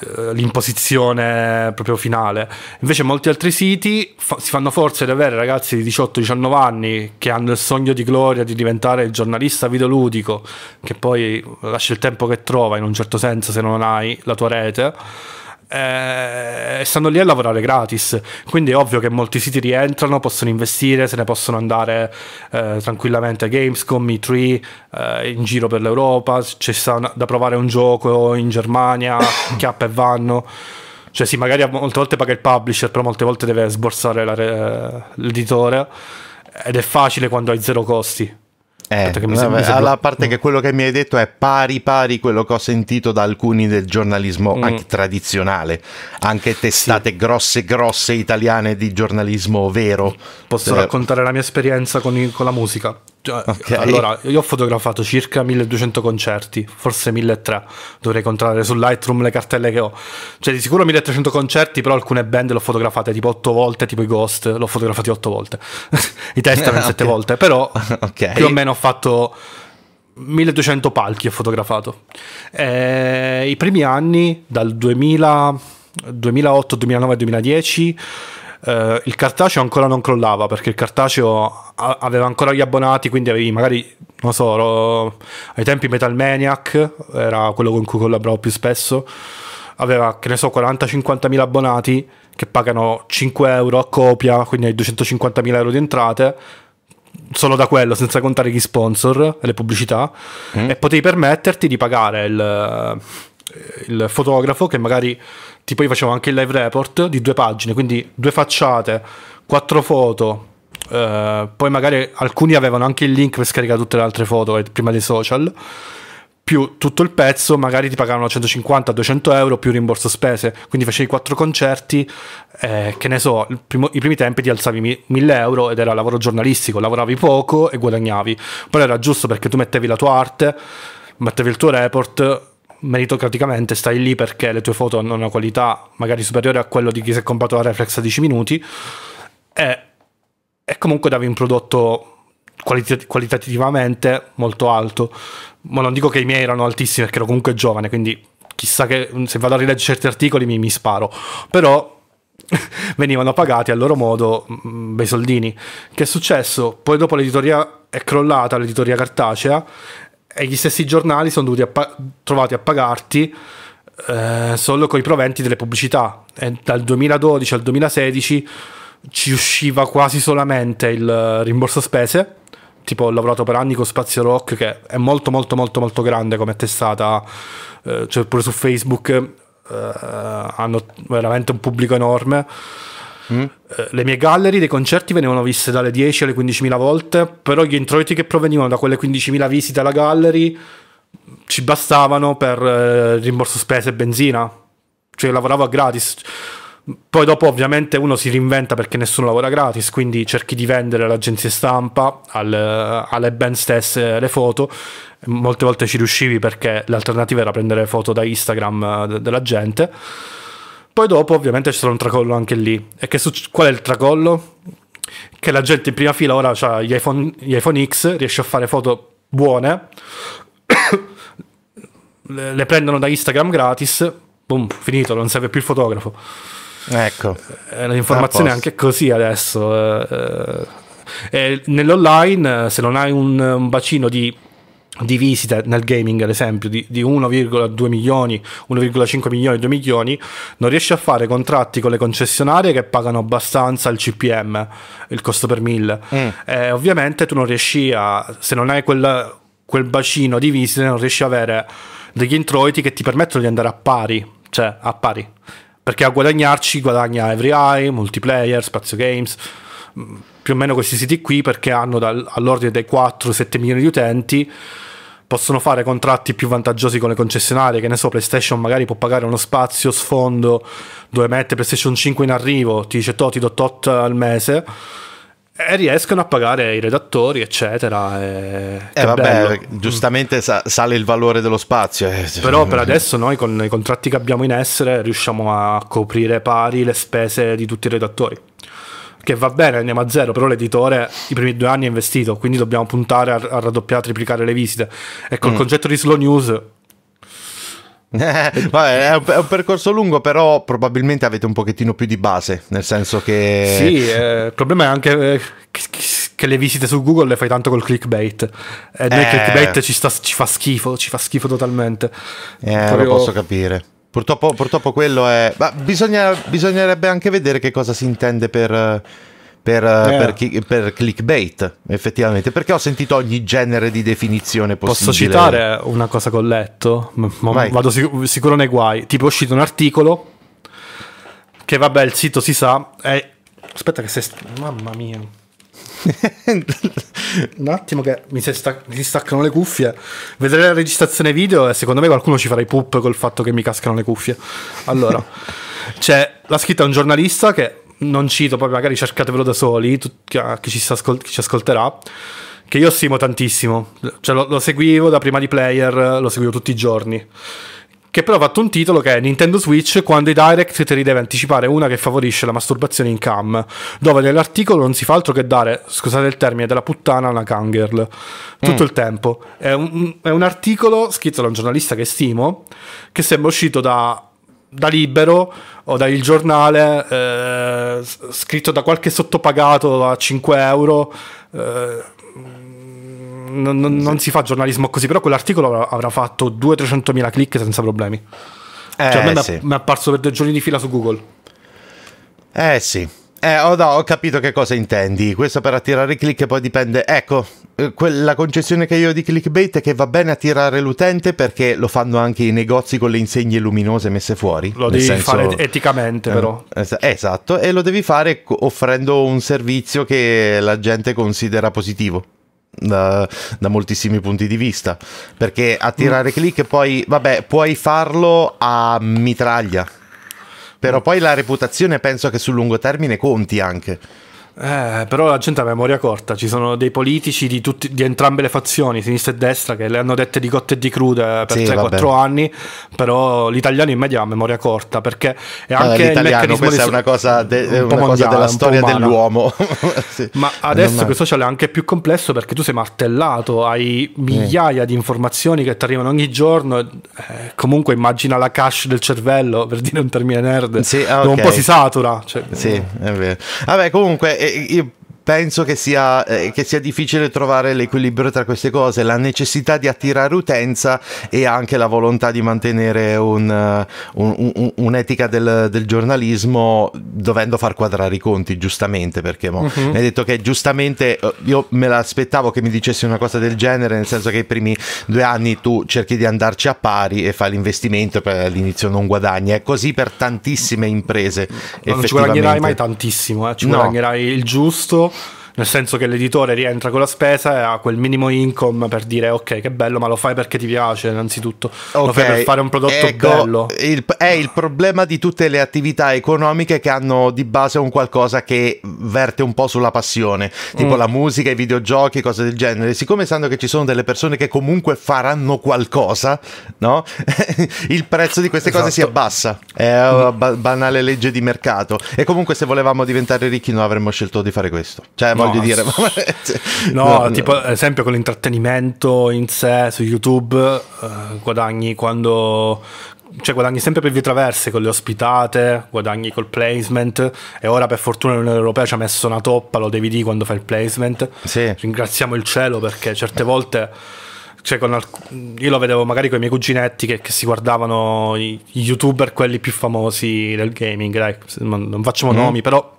[SPEAKER 2] eh, l'imposizione proprio finale. Invece molti altri siti fa- si fanno forza di avere ragazzi di 18-19 anni che hanno il sogno di gloria di diventare il giornalista videoludico, che poi lascia il tempo che trova in un certo senso se non hai la tua rete eh, stanno lì a lavorare gratis. Quindi è ovvio che molti siti rientrano, possono investire, se ne possono andare eh, tranquillamente a Gamescom, E3, eh, in giro per l'Europa, c'è da provare un gioco in Germania, [coughs] chiappa e vanno. Cioè sì, magari molte volte paga il publisher, però molte volte deve sborsare eh, l'editore ed è facile quando hai zero costi
[SPEAKER 1] eh, vabbè, sembra... alla parte che quello che mi hai detto è pari pari quello che ho sentito da alcuni del giornalismo mm. anche tradizionale, anche testate sì. grosse grosse italiane di giornalismo vero. Posso eh.
[SPEAKER 2] raccontare la mia esperienza con, con la musica? Cioè,
[SPEAKER 1] okay. Allora,
[SPEAKER 2] io ho fotografato circa 1200 concerti, forse 1300. Dovrei controllare su Lightroom le cartelle che ho. Cioè, di sicuro 1300 concerti, però alcune band l'ho fotografate tipo 8 volte, tipo i Ghost, l'ho fotografati 8 volte. [laughs] I Testament [laughs] okay. volte, però
[SPEAKER 1] okay. più o meno
[SPEAKER 2] ho fatto 1200 palchi ho fotografato. E eh, I primi anni, dal 2000, 2008, 2009, 2010 eh, il cartaceo ancora non crollava perché il cartaceo aveva ancora gli abbonati, quindi avevi magari, non so, ro- ai tempi Metal Maniac era quello con cui collaboravo più spesso, aveva, che ne so, 40-50 mila abbonati che pagano 5 euro a copia, quindi hai 250 mila euro di entrate solo da quello, senza contare gli sponsor e le pubblicità, mm. e potevi permetterti di pagare il, il fotografo che magari tipo io facevo anche il live report di due pagine, quindi due facciate, quattro foto, eh, poi magari alcuni avevano anche il link per scaricare tutte le altre foto eh, prima dei social, più tutto il pezzo, magari ti pagavano 150-200 euro più rimborso spese, quindi facevi quattro concerti, eh, che ne so, primo, i primi tempi ti alzavi 1000 euro ed era lavoro giornalistico, lavoravi poco e guadagnavi, però era giusto perché tu mettevi la tua arte, mettevi il tuo report meritocraticamente stai lì perché le tue foto hanno una qualità magari superiore a quella di chi si è comprato la reflex a 10 minuti e, e comunque davi un prodotto qualit- qualitativamente molto alto. Ma non dico che i miei erano altissimi perché ero comunque giovane, quindi chissà che mm, se vado a rileggere certi articoli mi, mi sparo. Però [laughs] venivano pagati a loro modo mh, mm, bei soldini. Che è successo? Poi dopo l'editoria è crollata, l'editoria cartacea, e gli stessi giornali sono dovuti a trovati a pagarti eh, solo con i proventi delle pubblicità. E dal 2012 al 2016 ci usciva quasi solamente il rimborso spese. Tipo ho lavorato per anni con Spazio Rock che è molto molto molto molto grande come testata, eh, cioè pure su Facebook eh, hanno veramente un pubblico enorme Mm. Eh, le mie gallery dei concerti venivano viste dalle 10 alle 15.000 volte, però gli introiti che provenivano da quelle 15.000 visite alla gallery ci bastavano per eh, rimborso spese e benzina. Cioè lavoravo a gratis. Poi dopo ovviamente uno si reinventa perché nessuno lavora gratis, quindi cerchi di vendere all'agenzia stampa, al, alle band stesse le foto. Molte volte ci riuscivi perché l'alternativa era prendere foto da Instagram eh, della gente. Poi dopo ovviamente ci sarà un tracollo anche lì. E che suc- qual è il tracollo? Che la gente in prima fila ora ha gli iPhone, gli iPhone X, riesce a fare foto buone, [coughs] le, le prendono da Instagram gratis, boom, finito, non serve più il fotografo. Ecco. Eh, è anche così adesso. Eh, eh. E nell'online, se non hai un, un bacino di di visite nel gaming, ad esempio, di, di 1,2 milioni, 1,5 milioni, 2 milioni, non riesce a fare contratti con le concessionarie che pagano abbastanza il CPM, il costo per mille. Mm. Eh, ovviamente tu non riesci a, se non hai quel, quel bacino di visite, non riesci ad avere degli introiti che ti permettono di andare a pari, cioè a pari. Perché a guadagnarci guadagna Every Eye, Multiplayer, Spazio Games, mm, più o meno questi siti qui perché hanno dal, all'ordine dei 4-7 milioni di utenti possono fare contratti più vantaggiosi con le concessionarie, che ne so, PlayStation magari può pagare uno spazio sfondo dove mette PlayStation 5 in arrivo, ti dice tot, ti do tot al mese e riescono a pagare i redattori, eccetera. E
[SPEAKER 1] eh, vabbè, bello. Mm. giustamente sa- sale il valore dello spazio. Eh. Però per adesso
[SPEAKER 2] noi con i contratti che abbiamo in essere riusciamo a coprire pari le spese di tutti i redattori che va bene, andiamo a zero, però l'editore i primi due anni ha investito, quindi dobbiamo puntare a, a raddoppiare, a triplicare le visite. Ecco, mm. il concetto di slow news [laughs]
[SPEAKER 1] Vabbè, è, un, è un, percorso lungo, però probabilmente avete un pochettino più di base, nel senso che... Sì,
[SPEAKER 2] eh, il problema è anche eh, che, che, le visite su Google le fai tanto col clickbait. E
[SPEAKER 1] eh, eh... clickbait ci, sta, ci, fa schifo, ci fa schifo totalmente. Eh, Proprio... lo posso capire. Purtroppo, purtroppo quello è... Ma bisogna, bisognerebbe anche vedere che cosa si intende per... Per, eh. per, per, clickbait, effettivamente, perché ho sentito ogni genere di definizione possibile. Posso citare
[SPEAKER 2] una cosa che ho letto,
[SPEAKER 1] ma, ma vado sic- sicuro nei
[SPEAKER 2] guai. Tipo è uscito un articolo che vabbè, il sito si sa, è... aspetta che se... mamma mia. [laughs] un attimo che mi si, sta- mi si, staccano le cuffie. Vedrei la registrazione video e secondo me qualcuno ci farà i poop col fatto che mi cascano le cuffie. Allora, [laughs] c'è la scritta un giornalista che non cito, poi magari cercatevelo da soli, tu, chi, ci ascol- chi ci ascolterà che io stimo tantissimo, cioè, lo, lo, seguivo da prima di player, lo seguivo tutti i giorni che però ha fatto un titolo che è Nintendo Switch quando i direct te li deve anticipare una che favorisce la masturbazione in cam, dove nell'articolo non si fa altro che dare, scusate il termine, della puttana a una cangirl tutto mm. il tempo. È un, è un articolo scritto da un giornalista che stimo, che sembra uscito da da Libero o da Il Giornale, eh, scritto da qualche sottopagato a 5 euro, eh, non, non, sì. non si fa giornalismo così, però quell'articolo avrà fatto 200-300 mila click senza problemi.
[SPEAKER 1] Eh, cioè, a me eh, sì.
[SPEAKER 2] mi è apparso per due giorni di fila su Google.
[SPEAKER 1] Eh sì. Eh, oh ho capito che cosa intendi. Questo per attirare i click poi dipende. Ecco, eh, la concessione che io ho di clickbait è che va bene attirare l'utente perché lo fanno anche i negozi con le insegne luminose messe fuori. Lo devi senso... fare
[SPEAKER 2] eticamente, eh, però.
[SPEAKER 1] esatto, e lo devi fare offrendo un servizio che la gente considera positivo da, da, moltissimi punti di vista. Perché attirare mm. click poi, vabbè, puoi farlo a mitraglia. Però mm. poi la reputazione penso che sul lungo termine conti anche.
[SPEAKER 2] Eh, però la gente ha memoria corta, ci sono dei politici di, tutti, di, entrambe le fazioni, sinistra e destra, che le hanno dette di cotte e di crude per sì, 3-4 anni, però l'italiano in media ha memoria corta, perché è anche allora, il meccanismo questa è una
[SPEAKER 1] cosa, de- un una mondiale, cosa della storia dell'uomo. [laughs] sì. Ma adesso questo
[SPEAKER 2] social è anche più complesso perché tu sei martellato, hai migliaia mm. di informazioni che ti arrivano ogni giorno, eh, comunque immagina la cache
[SPEAKER 1] del cervello, per dire un termine nerd, sì, ah, okay. un po' si satura. Cioè... sì, eh. è vero. Vabbè, comunque it, it, penso che sia, eh, che sia, difficile trovare l'equilibrio tra queste cose, la necessità di attirare utenza e anche la volontà di mantenere un, eh, un, un, un'etica del, del, giornalismo dovendo far quadrare i conti, giustamente, perché mo, uh-huh. mi hai detto che giustamente eh, io me l'aspettavo che mi dicessi una cosa del genere, nel senso che i primi due anni tu cerchi di andarci a pari e fai l'investimento per all'inizio non guadagni, è così per tantissime imprese. Ma non ci guadagnerai mai tantissimo, eh? ci no. guadagnerai
[SPEAKER 2] il giusto nel senso che l'editore rientra con la spesa e ha quel minimo income per dire ok che bello ma lo fai perché ti piace innanzitutto, okay. lo fai per fare un prodotto ecco, bello.
[SPEAKER 1] Il, è il problema di tutte le attività economiche che hanno di base un qualcosa che verte un po' sulla passione, tipo mm. la musica, i videogiochi, cose del genere. Siccome sanno che ci sono delle persone che comunque faranno qualcosa, no? [laughs] il prezzo di queste esatto. cose si esatto. abbassa. È una uh, ba- banale legge di mercato. E comunque se volevamo diventare ricchi non avremmo scelto di fare questo. Cioè, no, voglio dire. Ma...
[SPEAKER 2] [laughs] no, no, tipo, ad esempio con l'intrattenimento in sé su YouTube eh, guadagni quando cioè guadagni sempre per vie traverse con le ospitate, guadagni col placement e ora per fortuna l'Unione Europea ci ha messo una toppa, lo devi dire quando fai il placement. Sì. Ringraziamo il cielo perché certe volte cioè alc- io lo vedevo magari con i miei cuginetti che, che si guardavano i-, youtuber quelli più famosi del gaming, dai, non, non facciamo mm. nomi, però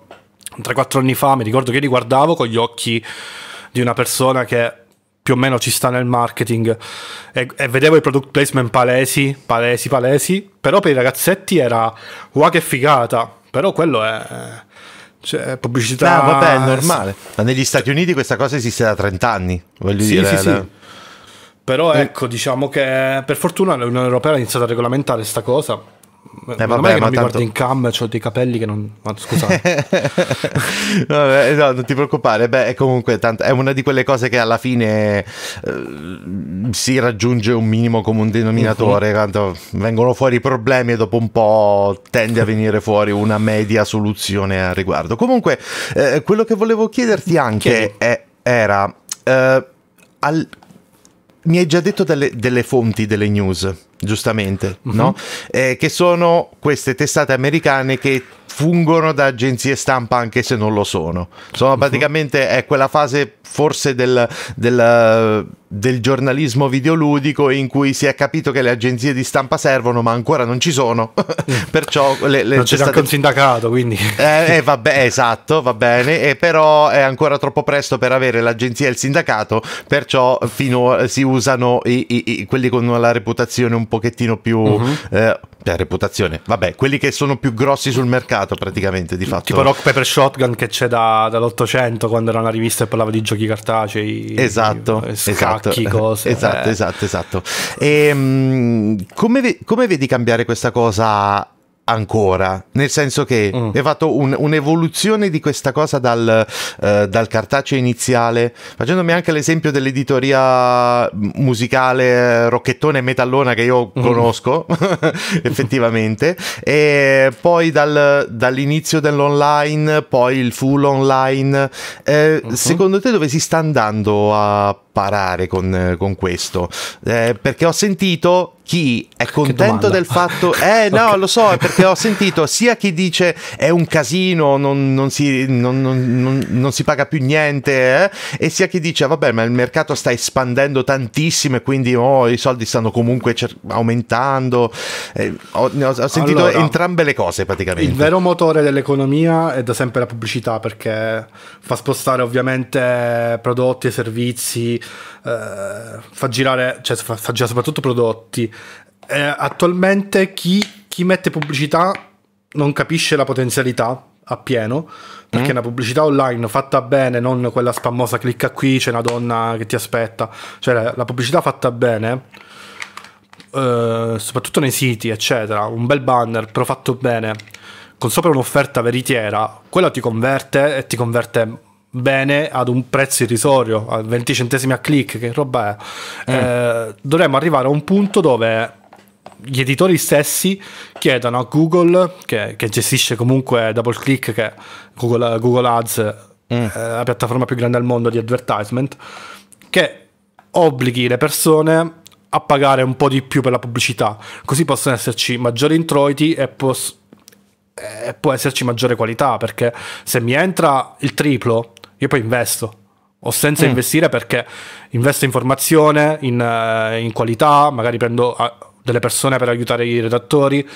[SPEAKER 2] 3-4 anni fa mi ricordo che li guardavo con gli occhi di una persona che più o meno ci sta nel marketing e, e, vedevo i product placement palesi, palesi, palesi, però per i ragazzetti era wow che figata, però quello è cioè, pubblicità... No, ah, vabbè, è normale.
[SPEAKER 1] Ma negli Stati Uniti questa cosa esiste da 30 anni, voglio sì, dire. Sì, eh, sì.
[SPEAKER 2] Però eh. ecco, diciamo che per fortuna l'Unione Europea ha iniziato a regolamentare questa cosa eh, eh vabbè, ma, ma tanto... in cam, ho dei capelli che non... Ma scusate.
[SPEAKER 1] [laughs] vabbè, no, esatto, non ti preoccupare, beh, comunque tanto, è una di quelle cose che alla fine eh, si raggiunge un minimo come un denominatore, tanto mhm. vengono fuori problemi e dopo un po' tende a venire fuori una media soluzione al riguardo. Comunque, eh, quello che volevo chiederti anche è, era... Eh, al... mi hai già detto delle, delle fonti delle news giustamente, mm-hmm. no? eh, che sono queste testate americane che fungono da agenzie stampa anche se non lo sono. Sono mhm. praticamente è quella fase forse del, del, del, giornalismo videoludico in cui si è capito che le agenzie di stampa servono ma ancora non ci sono. [laughs] Perciò le, le, non c'è stato... anche un sindacato quindi... eh, eh, vabbè, esatto, va bene, e però è ancora troppo presto per avere l'agenzia e il sindacato, perciò fino, a, si usano i, i, i, quelli con la reputazione un pochettino più... Uh mhm. -huh. eh, cioè reputazione, vabbè, quelli che sono più grossi sul mercato mercato praticamente di fatto. Tipo
[SPEAKER 2] Rock Paper Shotgun che c'è da, dall'Ottocento quando era una rivista e parlava di giochi cartacei. Esatto, eh, scacchi, esatto, cose. Esatto,
[SPEAKER 1] [laughs] eh. esatto, esatto. E, esatto. ehm, come, come vedi cambiare questa cosa ancora, nel senso che mm. è fatto un, un'evoluzione di questa cosa dal, eh, dal, cartaceo iniziale, facendomi anche l'esempio dell'editoria musicale eh, rocchettone e metallona che io mm. conosco mm. [laughs] effettivamente, e poi dal, dall'inizio dell'online, poi il full online. Eh, mm-hmm. Secondo te dove si sta andando a parare con, con questo eh, perché ho sentito chi è contento del fatto [laughs] eh no okay. lo so perché ho sentito sia chi dice è un casino non, non, si, non, non si, paga più niente eh? e sia chi dice vabbè ma il mercato sta espandendo tantissimo e quindi oh, i soldi stanno comunque cer- aumentando eh, ho, ho, sentito allora, entrambe le cose praticamente il vero motore dell'economia è da sempre la pubblicità
[SPEAKER 2] perché fa spostare ovviamente prodotti e servizi eh, fa girare, cioè fa, fa, girare soprattutto prodotti. Eh, attualmente chi, chi, mette pubblicità non capisce la potenzialità appieno perché mm. una pubblicità online fatta bene, non quella spammosa clicca qui, c'è una donna che ti aspetta, cioè la pubblicità fatta bene. Eh, soprattutto nei siti, eccetera, un bel banner però fatto bene, con sopra un'offerta veritiera, quella ti converte e ti converte bene ad un prezzo irrisorio, a 20 centesimi a click, che roba è, mm. eh, dovremmo arrivare a un punto dove gli editori stessi chiedono a Google, che, che gestisce comunque DoubleClick, che è Google, Google Ads, eh, mm. eh, la piattaforma più grande al mondo di advertisement, che obblighi le persone a pagare un po' di più per la pubblicità, così possono esserci maggiori introiti e, pos- e può esserci maggiore qualità, perché se mi entra il triplo io poi investo. O senza mm. investire perché investo in formazione, in, eh, in qualità, magari prendo eh, delle persone per aiutare i redattori.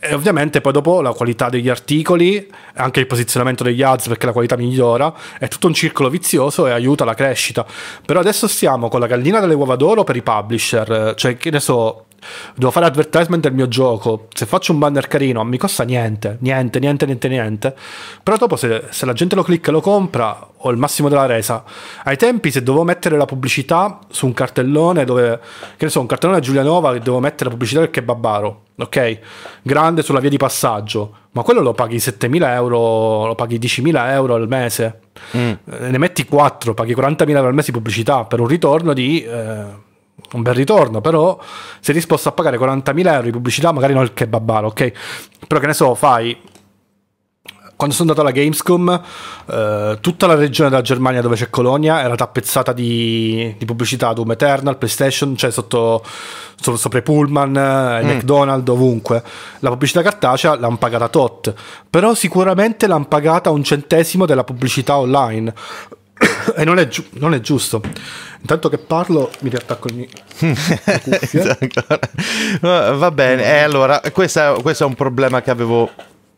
[SPEAKER 2] E ovviamente poi dopo la qualità degli articoli, anche il posizionamento degli ads perché la qualità migliora, è tutto un circolo vizioso e aiuta la crescita. Però adesso stiamo con la gallina delle uova d'oro per i publisher, cioè che ne so, devo fare advertisement del mio gioco, se faccio un banner carino mi costa niente, niente, niente, niente, niente, però dopo se, se la gente lo clicca e lo compra ho il massimo della resa. Ai tempi se dovevo mettere la pubblicità su un cartellone dove, che ne so, un cartellone a Giulianova che devo mettere la pubblicità perché è babbaro, ok? Grande sulla via di passaggio, ma quello lo paghi 7.000 euro, lo paghi 10.000 euro al mese, mm. Eh, ne metti 4, paghi 40.000 euro al mese di pubblicità per un ritorno di... Eh, un bel ritorno, però sei disposto a pagare 40.000 euro di pubblicità, magari non il kebabalo, ok? Però che ne so, fai quando sono andato alla Gamescom, eh, tutta la regione della Germania dove c'è Colonia era tappezzata di, di pubblicità Doom Eternal, PlayStation, cioè sotto, sotto sopra i Pullman, eh, mm. McDonald's, ovunque. La pubblicità cartacea l'hanno pagata tot, però sicuramente l'hanno pagata un centesimo della pubblicità online. [coughs] e non è, giu- non è giusto. Intanto che parlo mi riattacco il [laughs]
[SPEAKER 1] esatto. Va bene, eh, allora questo è un problema che avevo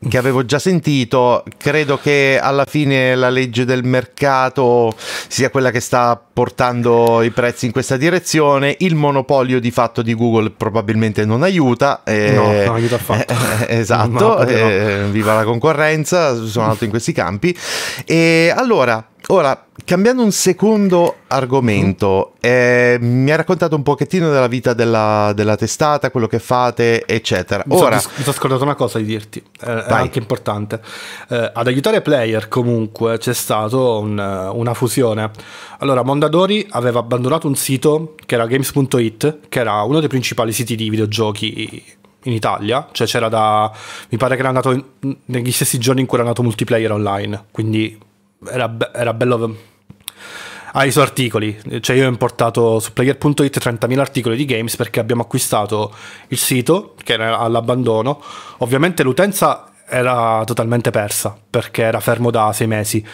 [SPEAKER 1] che avevo già sentito, credo che alla fine la legge del mercato sia quella che sta portando i prezzi in questa direzione, il monopolio di fatto di Google probabilmente non aiuta. Eh, no, non aiuta affatto. [laughs] Eh, esatto, no, eh, no. viva la concorrenza, sono andato in questi campi. E allora, Ora, cambiando un secondo argomento, eh, mi ha raccontato un pochettino della vita della, della testata, quello che fate, eccetera. Ora, mi sono
[SPEAKER 2] dis- scordato una cosa di dirti, eh, è anche importante. Eh, ad aiutare player comunque c'è stata un, eh, una fusione. Allora, Mondadori aveva abbandonato un sito che era games.it, che era uno dei principali siti di videogiochi in Italia, cioè c'era da... mi pare che era andato in, negli stessi giorni in cui era nato multiplayer online, quindi era, be- era bello ha i suoi articoli. Cioè, io ho importato su player.it 30.000 articoli di games perché abbiamo acquistato il sito che era all'abbandono. Ovviamente l'utenza era totalmente persa perché era fermo da sei mesi.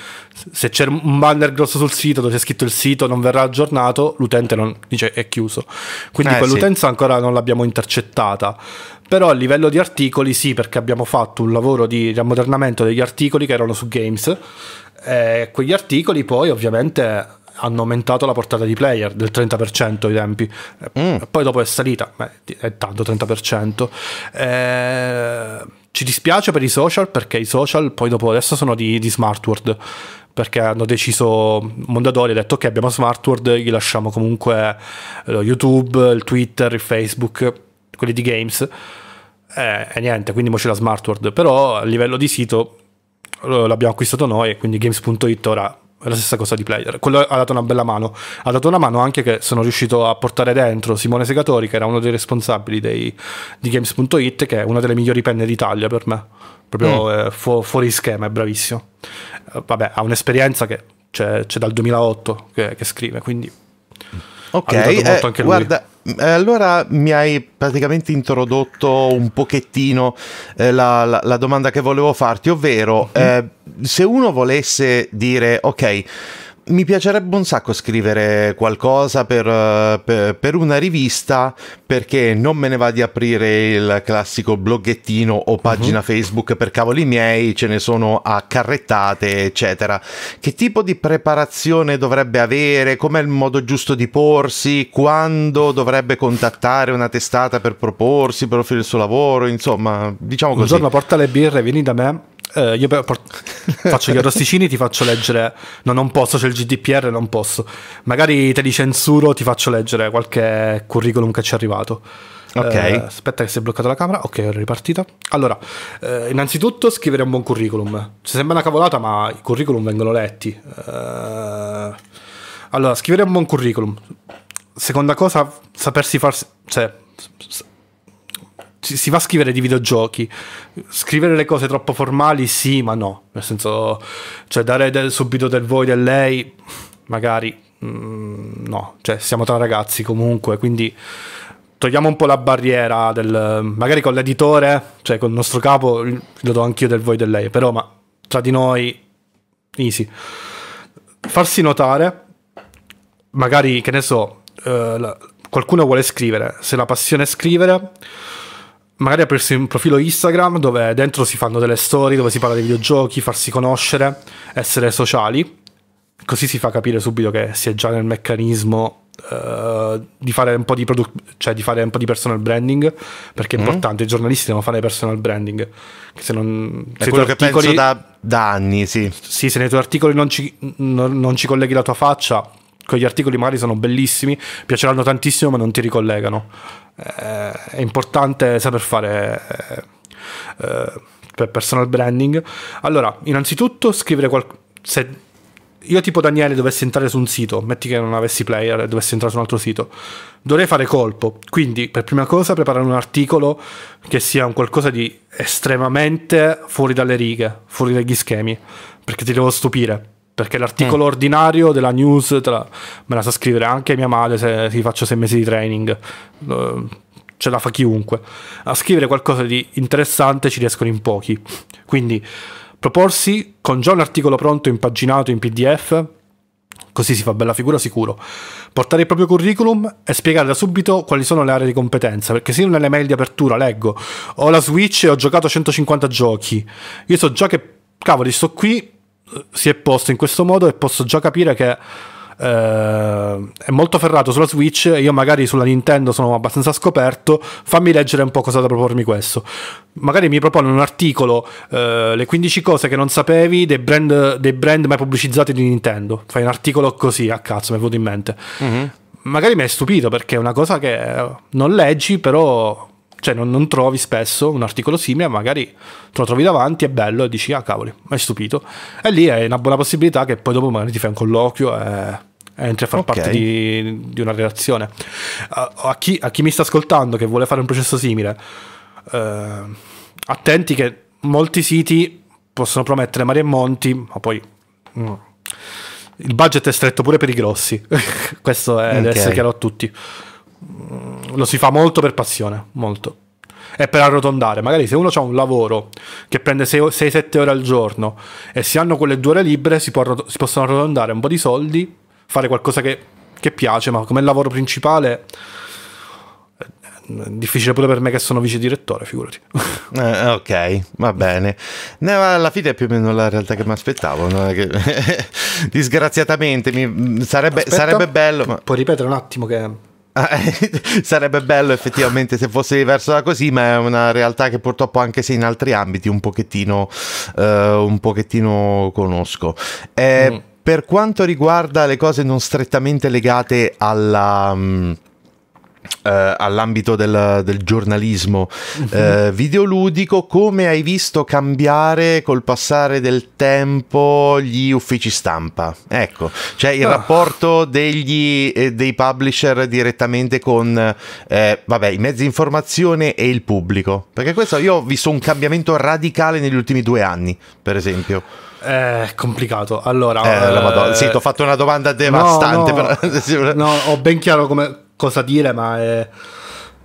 [SPEAKER 2] Se c'è un banner grosso sul sito dove c'è scritto il sito non verrà aggiornato, l'utente non, dice è chiuso. Quindi eh, quell'utenza sì. ancora non l'abbiamo intercettata. Però a livello di articoli sì, perché abbiamo fatto un lavoro di ammodernamento degli articoli che erano su Games. E quegli articoli poi ovviamente hanno aumentato la portata di player del 30% i tempi. Mm. Poi dopo è salita, Beh, è tanto 30%. Eh, ci dispiace per i social perché i social poi dopo adesso sono di, di Smartword perché hanno deciso Mondadori ha detto che okay, abbiamo Smartword gli lasciamo comunque YouTube, il Twitter, il Facebook quelli di games. Eh, e niente, quindi mo c'è la smartword. Però a livello di sito eh, l'abbiamo acquistato noi, quindi games.it ora è la stessa cosa di player. Quello ha dato una bella mano. Ha dato una mano anche che sono riuscito a portare dentro Simone Segatori, che era uno dei responsabili dei, di games.it, che è una delle migliori penne d'Italia per me. Proprio mm. eh, fu- fuori schema, è bravissimo. Eh, vabbè, ha un'esperienza che c'è, c'è dal 2008 che, che, scrive, quindi...
[SPEAKER 1] Ok, ha eh, molto anche lui. guarda eh, allora mi hai praticamente introdotto un pochettino eh, la, la, la, domanda che volevo farti, ovvero mhm. eh, se uno volesse dire ok, mi piacerebbe un sacco scrivere qualcosa per, per, per, una rivista perché non me ne va di aprire il classico bloggettino o mhm. pagina uh -huh. Facebook per cavoli miei, ce ne sono a carrettate, eccetera. Che tipo di preparazione dovrebbe avere? Com'è il modo giusto di porsi? Quando dovrebbe contattare una testata per proporsi, per offrire il suo lavoro? Insomma,
[SPEAKER 2] diciamo così. Un giorno porta le birre, vieni da me eh, io [laughs] faccio gli arrosticini, ti faccio leggere, no non posso, c'è il GDPR, non posso, magari te li censuro, ti faccio leggere qualche curriculum che ci è arrivato. Eh, ok. Eh, aspetta che si è bloccata la camera. Ok, è ripartita. Allora, eh, innanzitutto scrivere un buon curriculum. Ci sembra una cavolata, ma i curriculum vengono letti. Eh, allora, scrivere un buon curriculum. Seconda cosa, sapersi farsi... Cioè, si, si va a scrivere di videogiochi. Scrivere le cose troppo formali, sì, ma no. Nel senso, cioè dare del, subito del voi, del lei, magari mh, mm, no. Cioè, siamo tra ragazzi comunque, quindi togliamo un po' la barriera del... Magari con l'editore, cioè con il nostro capo, lo do anch'io del voi, del lei, però ma tra di noi, easy. Farsi notare, magari, che ne so... Eh, la, qualcuno vuole scrivere, se la passione è scrivere, magari aprirsi un profilo Instagram dove dentro si fanno delle storie, dove si parla di videogiochi, farsi conoscere, essere sociali. Così si fa capire subito che si è già nel meccanismo uh, di, fare di, cioè di, fare un po' di personal branding, perché è mm. importante, i giornalisti devono fare personal branding. Se non, è se quello che penso da,
[SPEAKER 1] da, anni, sì. Sì, se nei tuoi
[SPEAKER 2] articoli non ci, non, non ci colleghi la tua faccia, quegli articoli magari sono bellissimi, piaceranno tantissimo ma non ti ricollegano. Eh, è importante saper fare eh, eh per personal branding. Allora, innanzitutto scrivere qualcosa... Se io tipo Daniele dovessi entrare su un sito, metti che non avessi player e dovessi entrare su un altro sito, dovrei fare colpo. Quindi, per prima cosa, preparare un articolo che sia un qualcosa di estremamente fuori dalle righe, fuori dagli schemi, perché ti devo stupire perché l'articolo mm. ordinario della news la, me la sa scrivere anche mia madre se ti faccio sei mesi di training. ce la fa chiunque. A scrivere qualcosa di interessante ci riescono in pochi. Quindi proporsi con già un articolo pronto impaginato in PDF, così si fa bella figura sicuro. Portare il proprio curriculum e spiegare da subito quali sono le aree di competenza, perché se io nelle mail di apertura leggo ho la Switch e ho giocato 150 giochi, io so già che cavoli, sto qui si è posto in questo modo e posso già capire che eh, è molto ferrato sulla Switch. Io magari sulla Nintendo sono abbastanza scoperto. Fammi leggere un po' cosa da propormi questo. Magari mi propone un articolo, eh, le 15 cose che non sapevi dei brand, dei brand, mai pubblicizzati di Nintendo. Fai un articolo così a cazzo, mi è venuto in mente. Mm-hmm. Magari mi è stupito perché è una cosa che non leggi, però cioè non, non, trovi spesso un articolo simile, magari te lo trovi davanti, è bello e dici ah cavoli, mi hai stupito. E lì è una buona possibilità che poi dopo magari ti fai un colloquio e, e entri a far okay. parte di, di, una relazione. A, a, chi, a, chi, mi sta ascoltando che vuole fare un processo simile, eh, attenti che molti siti possono promettere mari e monti, ma poi... Mm, il budget è stretto pure per i grossi, [laughs] questo è, okay. deve essere chiaro a tutti. Mm, lo si fa molto per passione, molto. E per arrotondare, magari se uno ha un lavoro che prende 6-7 ore al giorno e si hanno quelle due ore libere si, arrot- si possono arrotondare un po' di soldi, fare qualcosa che, che piace, ma come lavoro principale eh, difficile pure per me che sono vice direttore, figurati.
[SPEAKER 1] [laughs] Eh, ok, va bene. No, alla fine è più o meno la realtà che mi aspettavo. No? Che... [laughs] Disgraziatamente mi... Mm, sarebbe, sarebbe, bello. Ma... Puoi ripetere un attimo che [laughs] Sarebbe bello effettivamente se fosse diverso da così, ma è una realtà che purtroppo anche se in altri ambiti un pochettino, uh, un pochettino conosco. Eh, mm. Per quanto riguarda le cose non strettamente legate alla... Um, eh, all'ambito del, del giornalismo mhm. eh, videoludico, come hai visto cambiare col passare del tempo gli uffici stampa? Ecco, cioè il ah. rapporto degli, eh, dei publisher direttamente con eh, vabbè, i mezzi di informazione e il pubblico. Perché questo io ho visto un cambiamento radicale negli ultimi due anni, per esempio.
[SPEAKER 2] Eh, è complicato. Allora, eh, eh, sì, ti ho fatto
[SPEAKER 1] una domanda devastante. No, no, però... [laughs] no, ho ben chiaro come,
[SPEAKER 2] cosa dire, ma è,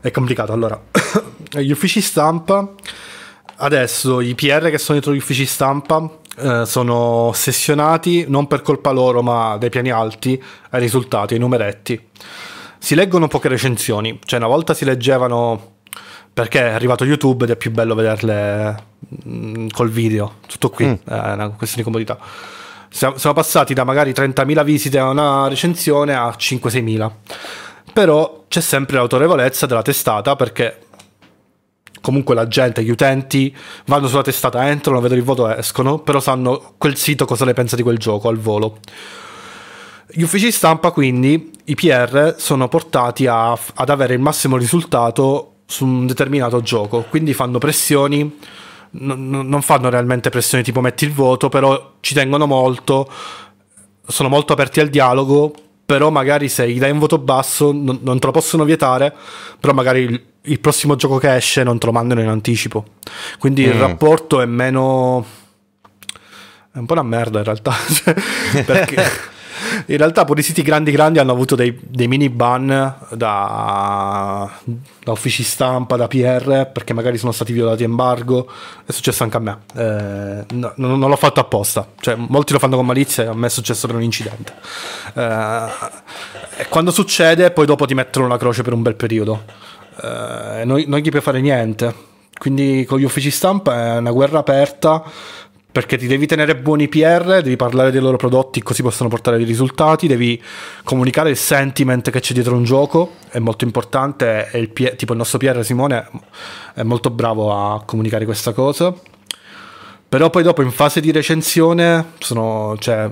[SPEAKER 2] è complicato. Allora, [coughs] gli uffici stampa, adesso i PR che sono dietro gli uffici stampa eh, sono ossessionati non per colpa loro, ma dai piani alti, ai risultati, ai numeretti. Si leggono poche recensioni, cioè una volta si leggevano perché è arrivato YouTube ed è più bello vederle mh, mm, col video, tutto qui, mm. è una questione di comodità. Siamo, passati da magari 30.000 visite a una recensione a 5-6.000 però c'è sempre l'autorevolezza della testata perché comunque la gente, gli utenti vanno sulla testata, entrano, vedono il voto, escono, però sanno quel sito cosa ne pensa di quel gioco al volo. Gli uffici stampa quindi, i PR, sono portati a, ad avere il massimo risultato su un determinato gioco, quindi fanno pressioni, non fanno realmente pressioni tipo metti il voto, però ci tengono molto, sono molto aperti al dialogo però magari se gli dai un voto basso non, non te lo possono vietare, però magari il, il, prossimo gioco che esce non te lo mandano in anticipo. Quindi mm. il rapporto è meno... è un po' una merda in realtà, [laughs] cioè, perché... [laughs] in realtà pure i siti grandi grandi hanno avuto dei, dei mini ban da, da, uffici stampa, da PR, perché magari sono stati violati embargo. È successo anche a me. Eh, no, non, non l'ho fatto apposta. Cioè, molti lo fanno con malizia e a me è successo per un incidente. Eh, e quando succede, poi dopo ti mettono la croce per un bel periodo. Eh, non, non gli puoi fare niente. Quindi con gli uffici stampa è una guerra aperta perché ti devi tenere buoni PR, devi parlare dei loro prodotti così possono portare dei risultati, devi comunicare il sentiment che c'è dietro un gioco, è molto importante, è il tipo il nostro PR Simone è molto bravo a comunicare questa cosa. Però poi dopo in fase di recensione sono, cioè,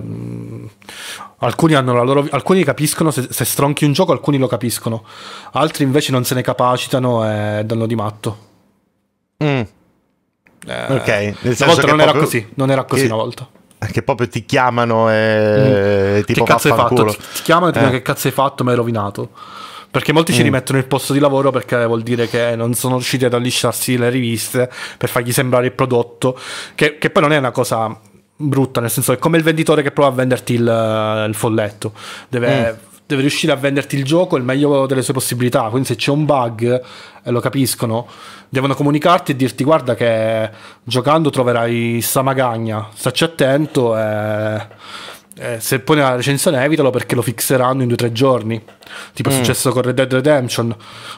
[SPEAKER 2] alcuni, loro, alcuni capiscono se, se stronchi un gioco, alcuni lo capiscono, altri invece non se ne capacitano e danno di matto.
[SPEAKER 1] Mm. Eh, ok, nel senso una volta non era così, non era così che, una volta. Che proprio ti chiamano
[SPEAKER 2] e mm. tipo che cazzo hai fatto? Ti, ti chiamano e ti dicono eh. che cazzo hai fatto, ma hai rovinato. Perché molti mm. ci rimettono il posto di lavoro perché vuol dire che non sono riusciti ad allisciarsi le riviste per fargli sembrare il prodotto, che, che poi non è una cosa brutta, nel senso è come il venditore che prova a venderti il, il folletto, deve mm deve riuscire a venderti il gioco il meglio delle sue possibilità. Quindi se c'è un bug, eh, lo capiscono, devono comunicarti e dirti guarda che giocando troverai magagna, stacci attento e, e se poi nella recensione evitalo perché lo fixeranno in due o tre giorni. Tipo è mm. successo con Red Dead Redemption,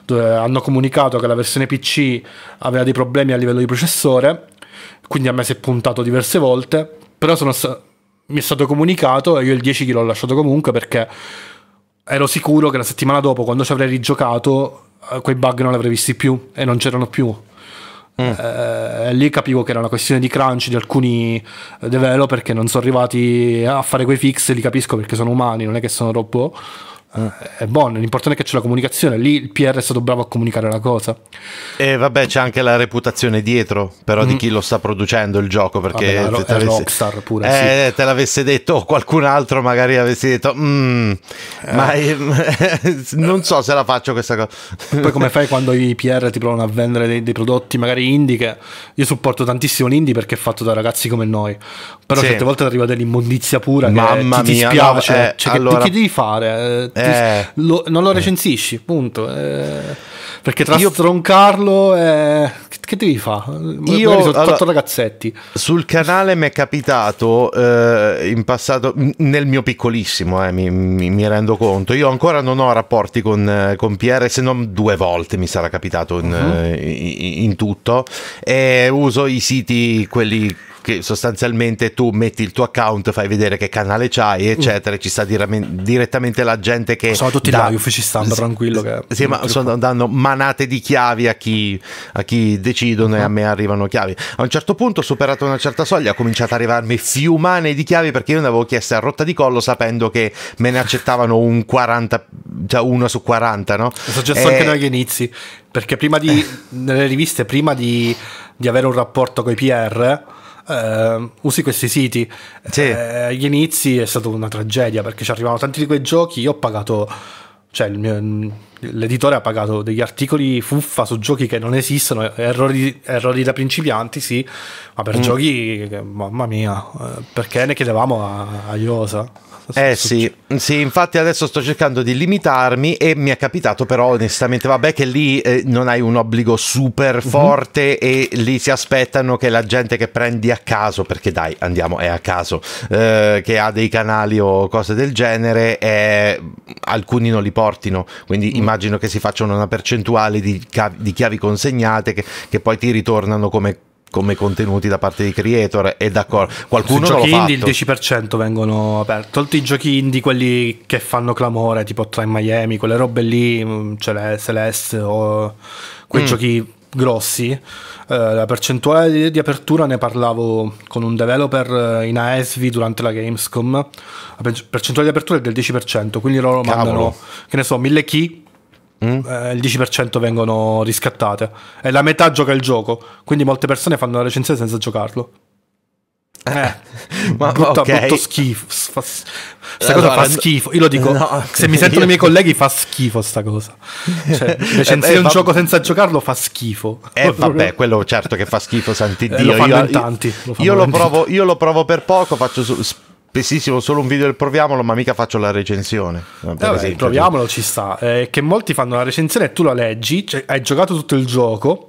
[SPEAKER 2] dove hanno comunicato che la versione PC aveva dei problemi a livello di processore, quindi a me si è puntato diverse volte, però sono, mi è stato comunicato e io il 10 l'ho lasciato comunque perché ero sicuro che la settimana dopo, quando ci avrei rigiocato, eh, quei bug non li avrei visti più e non c'erano più. Mm. Eh, lì capivo che era una questione di crunch di alcuni eh, developer che non sono arrivati a fare quei fix, li capisco perché sono umani, non è che sono robot eh, è buono, l'importante è che c'è la comunicazione, lì il PR è stato bravo a comunicare la cosa.
[SPEAKER 1] E vabbè c'è anche la reputazione dietro, però mm. di chi lo sta producendo il gioco, perché vabbè, te, te Rockstar pure, eh, sì. Eh, te l'avesse detto o qualcun altro magari avesse detto, mm, eh. ma [laughs] non so se la faccio questa cosa. Poi come [laughs] fai quando i PR ti provano a vendere dei, dei prodotti magari indie, che
[SPEAKER 2] io supporto tantissimo l'indie perché è fatto da ragazzi come noi, però sì. certe volte arriva dell'immondizia pura,
[SPEAKER 1] Mamma che ti mia, dispiace, no, eh, cioè, allora... che, che
[SPEAKER 2] devi fare? Eh, eh. lo, non lo recensisci,
[SPEAKER 1] punto. Eh, perché tra io...
[SPEAKER 2] stroncarlo, che, che, devi fare? Io Magari sono allora, quattro
[SPEAKER 1] ragazzetti. Sul canale mi è capitato eh, in passato, nel mio piccolissimo, eh, mi, mi, mi, rendo conto. Io ancora non ho rapporti con, con PR, se non due volte mi sarà capitato in, uh -huh. in, in tutto. E uso i siti quelli che sostanzialmente tu metti il tuo account, fai vedere che canale c'hai, mm. eccetera, mm. ci sta direttamente la gente che... Sono tutti da... là, gli uffici stampa, tranquillo. Che... Sì, ma stanno dando manate di chiavi a chi, a chi decidono uh-huh. e a mm. me arrivano chiavi. A un certo punto, superato una certa soglia, ha cominciato ad arrivarmi fiumane di chiavi perché io ne avevo chieste a rotta di collo sapendo che me ne accettavano un 40, cioè uno su 40, no? È successo e... anche eh, noi che inizi, perché prima di, eh. nelle riviste, prima di, di
[SPEAKER 2] avere un rapporto con i PR eh, usi questi siti. Sì. Eh, agli inizi è stata una tragedia perché ci arrivavano tanti di quei giochi. Io ho pagato, cioè il mio l'editore ha pagato degli articoli fuffa su giochi che non esistono, errori, errori da
[SPEAKER 1] principianti, sì, ma per mm. giochi mamma mia, eh, perché ne chiedevamo a, a Iosa? Eh su, sì, sì, infatti adesso sto cercando di limitarmi e mi è capitato però onestamente, vabbè che lì eh, non hai un obbligo super mhm. forte mm -hmm. e lì si aspettano che la gente che prendi a caso, perché dai andiamo, è a caso, eh, che ha dei canali o cose del genere, eh, alcuni non li portino, quindi mm. immagino immagino che si facciano una percentuale di, di chiavi consegnate che, che poi ti ritornano come come contenuti da parte dei creator e d'accordo qualcuno Sui giochi indie il 10%
[SPEAKER 2] vengono aperti tolti i giochi indie quelli che fanno clamore tipo Try Miami quelle robe lì cioè Celeste o quei mm. giochi grossi eh, la percentuale di, di, apertura ne parlavo con un developer eh, in ASV durante la Gamescom la percentuale di apertura è del 10% quindi loro Cavolo. mandano che ne so 1000 key Mm. Eh, il 10% vengono riscattate e la metà gioca il gioco, quindi molte persone fanno la recensione senza giocarlo.
[SPEAKER 1] Eh, eh. [laughs] ma brutta, okay. brutto
[SPEAKER 2] schifo. Fa, sta allora, cosa fa schifo. Io lo dico. No, se mi sentono io... i miei [laughs] colleghi, fa schifo sta cosa. Cioè, [laughs] eh, recensire eh, un fa... gioco senza giocarlo fa schifo.
[SPEAKER 1] Eh vabbè, quello certo che fa schifo, eh, santi Dio. Eh, lo io, io, lo provo, io, lo provo, per poco, faccio su, Pessissimo, solo un video del proviamolo, ma mica faccio la recensione. Vabbè, eh, proviamolo ci sta. Eh, che molti
[SPEAKER 2] fanno la recensione e tu la leggi, cioè, hai giocato tutto il gioco.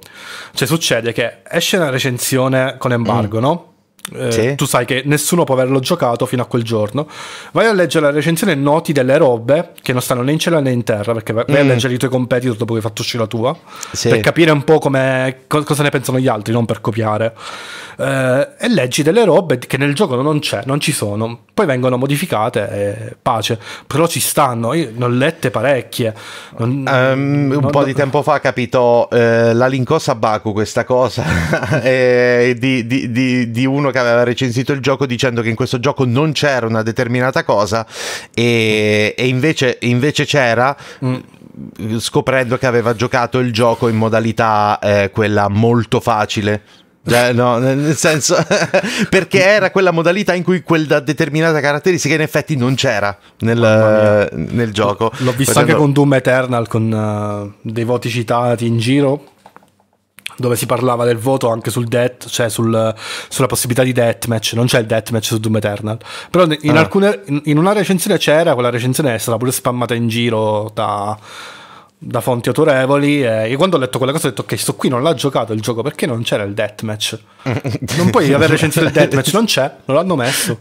[SPEAKER 2] Cioè, succede che esce una recensione con embargo, mm. no? eh, sì. tu sai che nessuno può averlo giocato fino a quel giorno. Vai a leggere la recensione noti delle robe che non stanno né in cielo né in terra, perché vai mm. a leggere i tuoi competitor dopo che hai fatto uscire la tua, sì. per capire un po' co- cosa ne pensano gli altri, non per copiare. Eh, e leggi delle robe che nel gioco non c'è, non ci sono poi vengono modificate e pace, però ci stanno, io ne ho lette parecchie. Non, um,
[SPEAKER 1] non... un po' di tempo fa capitò eh, la Lincosa Baku questa cosa [laughs] di, di, di, di, uno che aveva recensito il gioco dicendo che in questo gioco non c'era una determinata cosa e, e invece, invece, c'era... Mm scoprendo che aveva giocato il gioco in modalità eh, quella molto facile cioè, no, nel senso, [laughs] perché era quella modalità in cui quella determinata caratteristica in effetti non c'era nel, nel gioco. L'ho visto Facendo... anche con Doom Eternal, con
[SPEAKER 2] uh, dei voti citati in giro, dove si parlava del voto anche sul death, cioè sul, sulla possibilità di deathmatch. Non c'è il deathmatch su Doom Eternal. Però in, ah. alcune, in, in una recensione c'era, quella recensione è stata pure spammata in giro da da fonti autorevoli. E eh, quando ho letto quella cosa ho detto ok, sto qui non l'ha giocato il gioco perché non c'era il deathmatch. [laughs] non puoi aver recensito il [laughs] deathmatch,
[SPEAKER 1] non c'è, non l'hanno messo.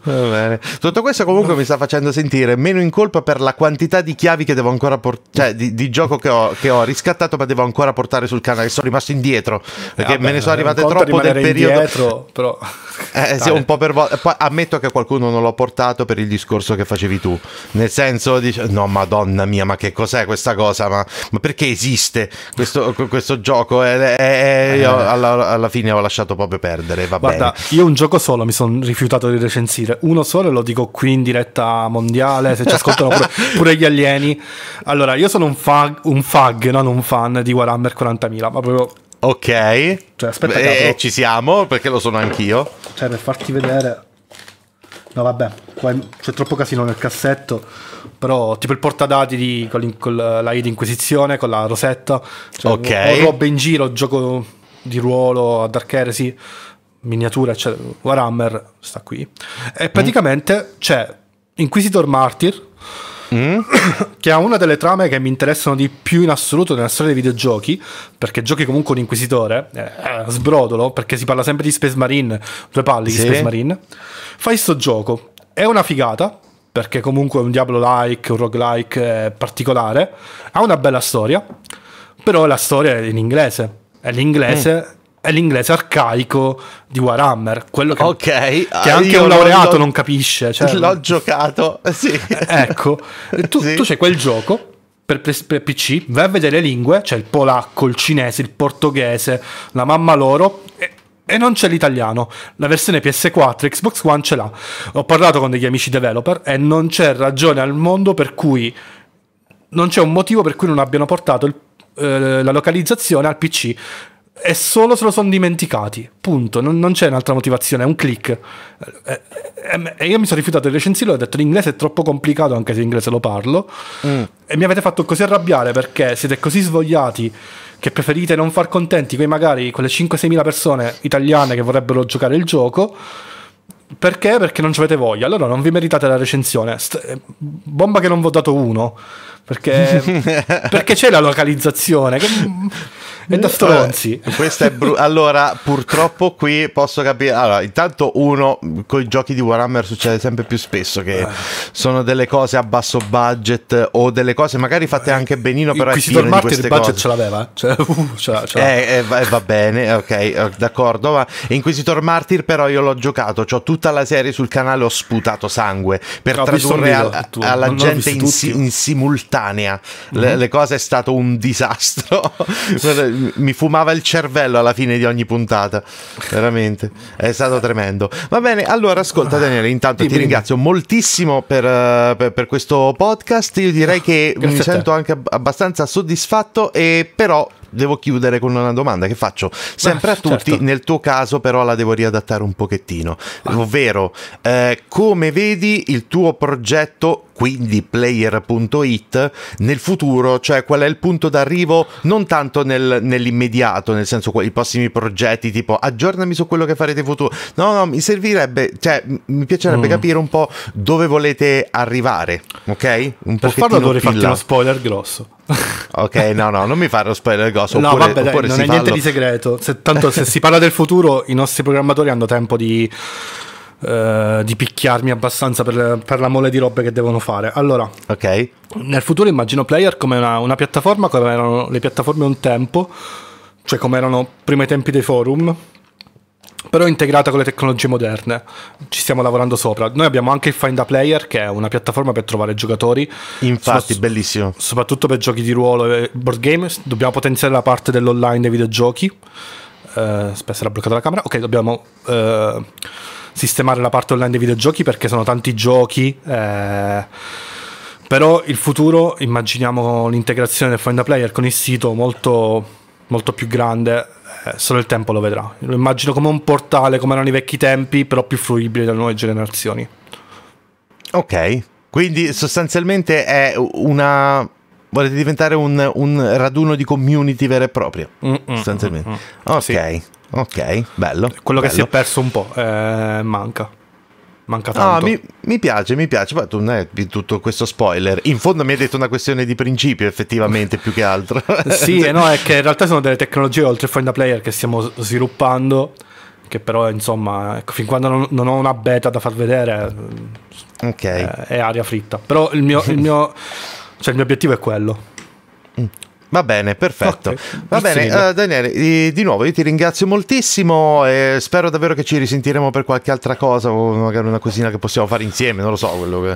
[SPEAKER 1] Tutto questo comunque mi sta facendo sentire meno in colpa per la quantità di chiavi che devo ancora portare, cioè di, di gioco che ho, che ho, riscattato ma devo ancora portare sul canale, sono rimasto indietro, perché eh, me ne sono arrivate troppo del periodo... Indietro,
[SPEAKER 2] però... [laughs]
[SPEAKER 1] Eh, sì, un po' per volta. ammetto che qualcuno non l'ho portato per il discorso che facevi tu, nel senso dice, no madonna mia, ma che cos'è questa cosa, ma, ma perché esiste questo, questo gioco? E, e, io eh. alla, alla fine ho lasciato proprio per perdere, va Guarda, bene.
[SPEAKER 2] io un gioco solo mi sono rifiutato di recensire, uno solo e lo dico qui in diretta mondiale, se ci ascoltano pure, [laughs] pure gli alieni. Allora, io sono un fag, un fag, non un fan di Warhammer 40.000, ma proprio Ok. Cioè, aspetta, e ci
[SPEAKER 1] siamo perché lo sono anch'io.
[SPEAKER 2] Cioè, per farti vedere. No, vabbè, c'è troppo casino nel cassetto. Però, tipo il portadati di, con, con la I di Inquisizione, con la rosetta. Cioè, ok. Ho robe in giro, gioco di ruolo, Dark Heresy, miniatura, eccetera, Warhammer sta qui. E praticamente mm. c'è Inquisitor Martyr, mm. [coughs] che ha una delle trame che mi interessano di più in assoluto nella storia dei videogiochi, perché giochi comunque un inquisitore, eh, eh, sbrodolo, perché si parla sempre di Space Marine, due palli sì. di Space Marine. Fai sto gioco, è una figata, perché comunque è un Diablo-like, un roguelike eh, particolare, ha una bella storia, però la storia è in inglese è l'inglese. Mm. È l'inglese arcaico di Warhammer, quello che, okay. che anche un laureato non capisce. Cioè, [laughs] l'ho giocato, [laughs] sì. Eh, ecco, tu, sì. tu c'è quel gioco per, per, PC, vai a vedere le lingue, c'è il polacco, il cinese, il portoghese, la mamma loro e, e non c'è l'italiano. La versione PS4 Xbox One ce l'ha. Ho parlato con degli amici developer e non c'è ragione al mondo per cui non c'è un motivo per cui non abbiano portato il eh, la localizzazione al PC e solo se lo sono dimenticati. Punto. Non, non, c'è un'altra motivazione, è un click. E, e, e io mi sono rifiutato di recensirlo. Ho detto l'inglese è troppo complicato, anche se inglese lo parlo. Mm. E mi avete fatto così arrabbiare perché siete così svogliati che preferite non far contenti quei magari quelle 5-6 mila persone italiane che vorrebbero giocare il gioco. Perché? Perché non ci avete voglia. Allora non vi meritate la recensione. St- eh, bomba che non vi ho dato uno perché, [laughs] perché c'è la localizzazione
[SPEAKER 1] è da stronzi. Eh, bru- allora, purtroppo qui posso capire. Allora, intanto uno, con i giochi di Warhammer succede sempre più spesso che eh. sono delle cose a basso budget o delle cose magari fatte eh, anche benino però Inquisitor Martin il budget cose. ce
[SPEAKER 2] l'aveva, eh? cioè, uh, ce l'aveva, ce l'aveva.
[SPEAKER 1] Eh, eh, va, bene, ok, d'accordo, ma Inquisitor Martyr però io l'ho giocato, ho tutta la serie sul canale, ho sputato sangue per no, tradurre al, alla gente in, in, simultanea. Mm-hmm. Le, le cose è stato un disastro. [laughs] mi fumava il cervello alla fine di ogni puntata. Veramente, è stato tremendo. Va bene, allora ascolta Daniele, intanto sì, ti ringrazio moltissimo per, eh, per, per, questo podcast. Io direi ah, che Grazie mi sento anche abbastanza soddisfatto e però devo chiudere con una domanda che faccio sempre ah, a tutti, certo. nel tuo caso però la devo riadattare un pochettino, ah. ovvero eh, come vedi il tuo progetto quindi player.it, nel futuro, cioè qual è il punto d'arrivo, non tanto nel, nell'immediato, nel senso i prossimi progetti, tipo aggiornami su quello che farete in futuro. No, no, mi servirebbe, cioè mi piacerebbe mm. capire un po' dove volete arrivare, ok? Un po' farlo dovrei farti uno
[SPEAKER 2] spoiler grosso.
[SPEAKER 1] ok, no, no, non mi fare lo spoiler grosso. No, oppure, vabbè, dai, non è niente di
[SPEAKER 2] segreto. Se, tanto se si parla del futuro, i nostri programmatori hanno tempo di eh, di picchiarmi abbastanza per, per, la mole di robe che devono fare. Allora, okay. nel futuro immagino player come una, una piattaforma, come erano le piattaforme un tempo, cioè come erano prima i tempi dei forum, però integrata con le tecnologie moderne. Ci stiamo lavorando sopra. Noi abbiamo anche il Find a Player, che è una piattaforma per trovare giocatori. Infatti, so, bellissimo. Soprattutto per giochi di ruolo e board games. Dobbiamo potenziare la parte dell'online dei videogiochi. Uh, spesso era bloccata la camera. Ok, dobbiamo uh, sistemare la parte online dei videogiochi perché sono tanti giochi. Eh, però il futuro immaginiamo l'integrazione del Find a Player con il sito molto, molto più grande. Eh, solo il tempo lo vedrà. Lo immagino come
[SPEAKER 1] un portale, come erano i vecchi tempi, però più fruibile dalle nuove generazioni. Ok, quindi sostanzialmente è una volete diventare un, un, raduno di community vera e proprio, mm, mm, sostanzialmente. Mm, mm, ok. Sì ok, bello. Quello bello. che si è
[SPEAKER 2] perso un po', eh, manca.
[SPEAKER 1] Manca tanto. No, mi, mi, piace, mi piace. Ma tu non è tutto questo spoiler. In fondo mi hai detto una questione di principio, effettivamente, più che altro. [laughs] sì, e eh,
[SPEAKER 2] no, è che in realtà sono delle tecnologie oltre Find a Player che stiamo sviluppando. Che però, insomma, ecco, fin quando non, non ho una beta da far vedere, okay. eh, è aria fritta. Però il mio, il mio, [laughs] cioè, il mio obiettivo è quello.
[SPEAKER 1] Mm. Va bene, perfetto. Okay. Va bene, uh, Daniele, di, di nuovo io ti ringrazio moltissimo e spero davvero che ci risentiremo per qualche altra cosa o magari una cosina che possiamo fare insieme, non lo so, quello che,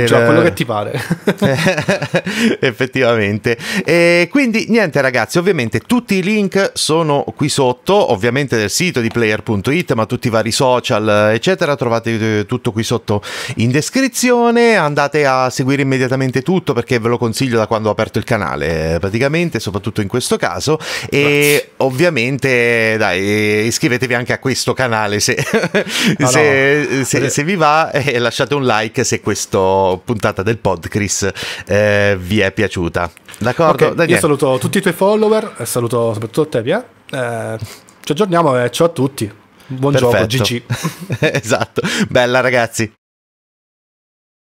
[SPEAKER 1] eh, già, quello eh, che ti
[SPEAKER 2] pare. [laughs]
[SPEAKER 1] effettivamente. E quindi niente ragazzi, ovviamente tutti i link sono qui sotto, ovviamente del sito di player.it, ma tutti i vari social, eccetera, trovate eh, tutto qui sotto in descrizione, andate a seguire immediatamente tutto perché ve lo consiglio da quando ho aperto il canale, praticamente ovviamente, soprattutto in questo caso. E Grazie. ovviamente, dai, iscrivetevi anche a questo canale se, no, se, no. se, se vi va e lasciate un like se questa puntata del podcast eh, vi è piaciuta. D'accordo? Okay, io
[SPEAKER 2] saluto tutti i tuoi follower, eh, saluto soprattutto te, Pia. Eh, ci aggiorniamo e ciao a tutti.
[SPEAKER 1] Buon Perfetto. gioco, GG. [laughs] esatto. Bella ragazzi.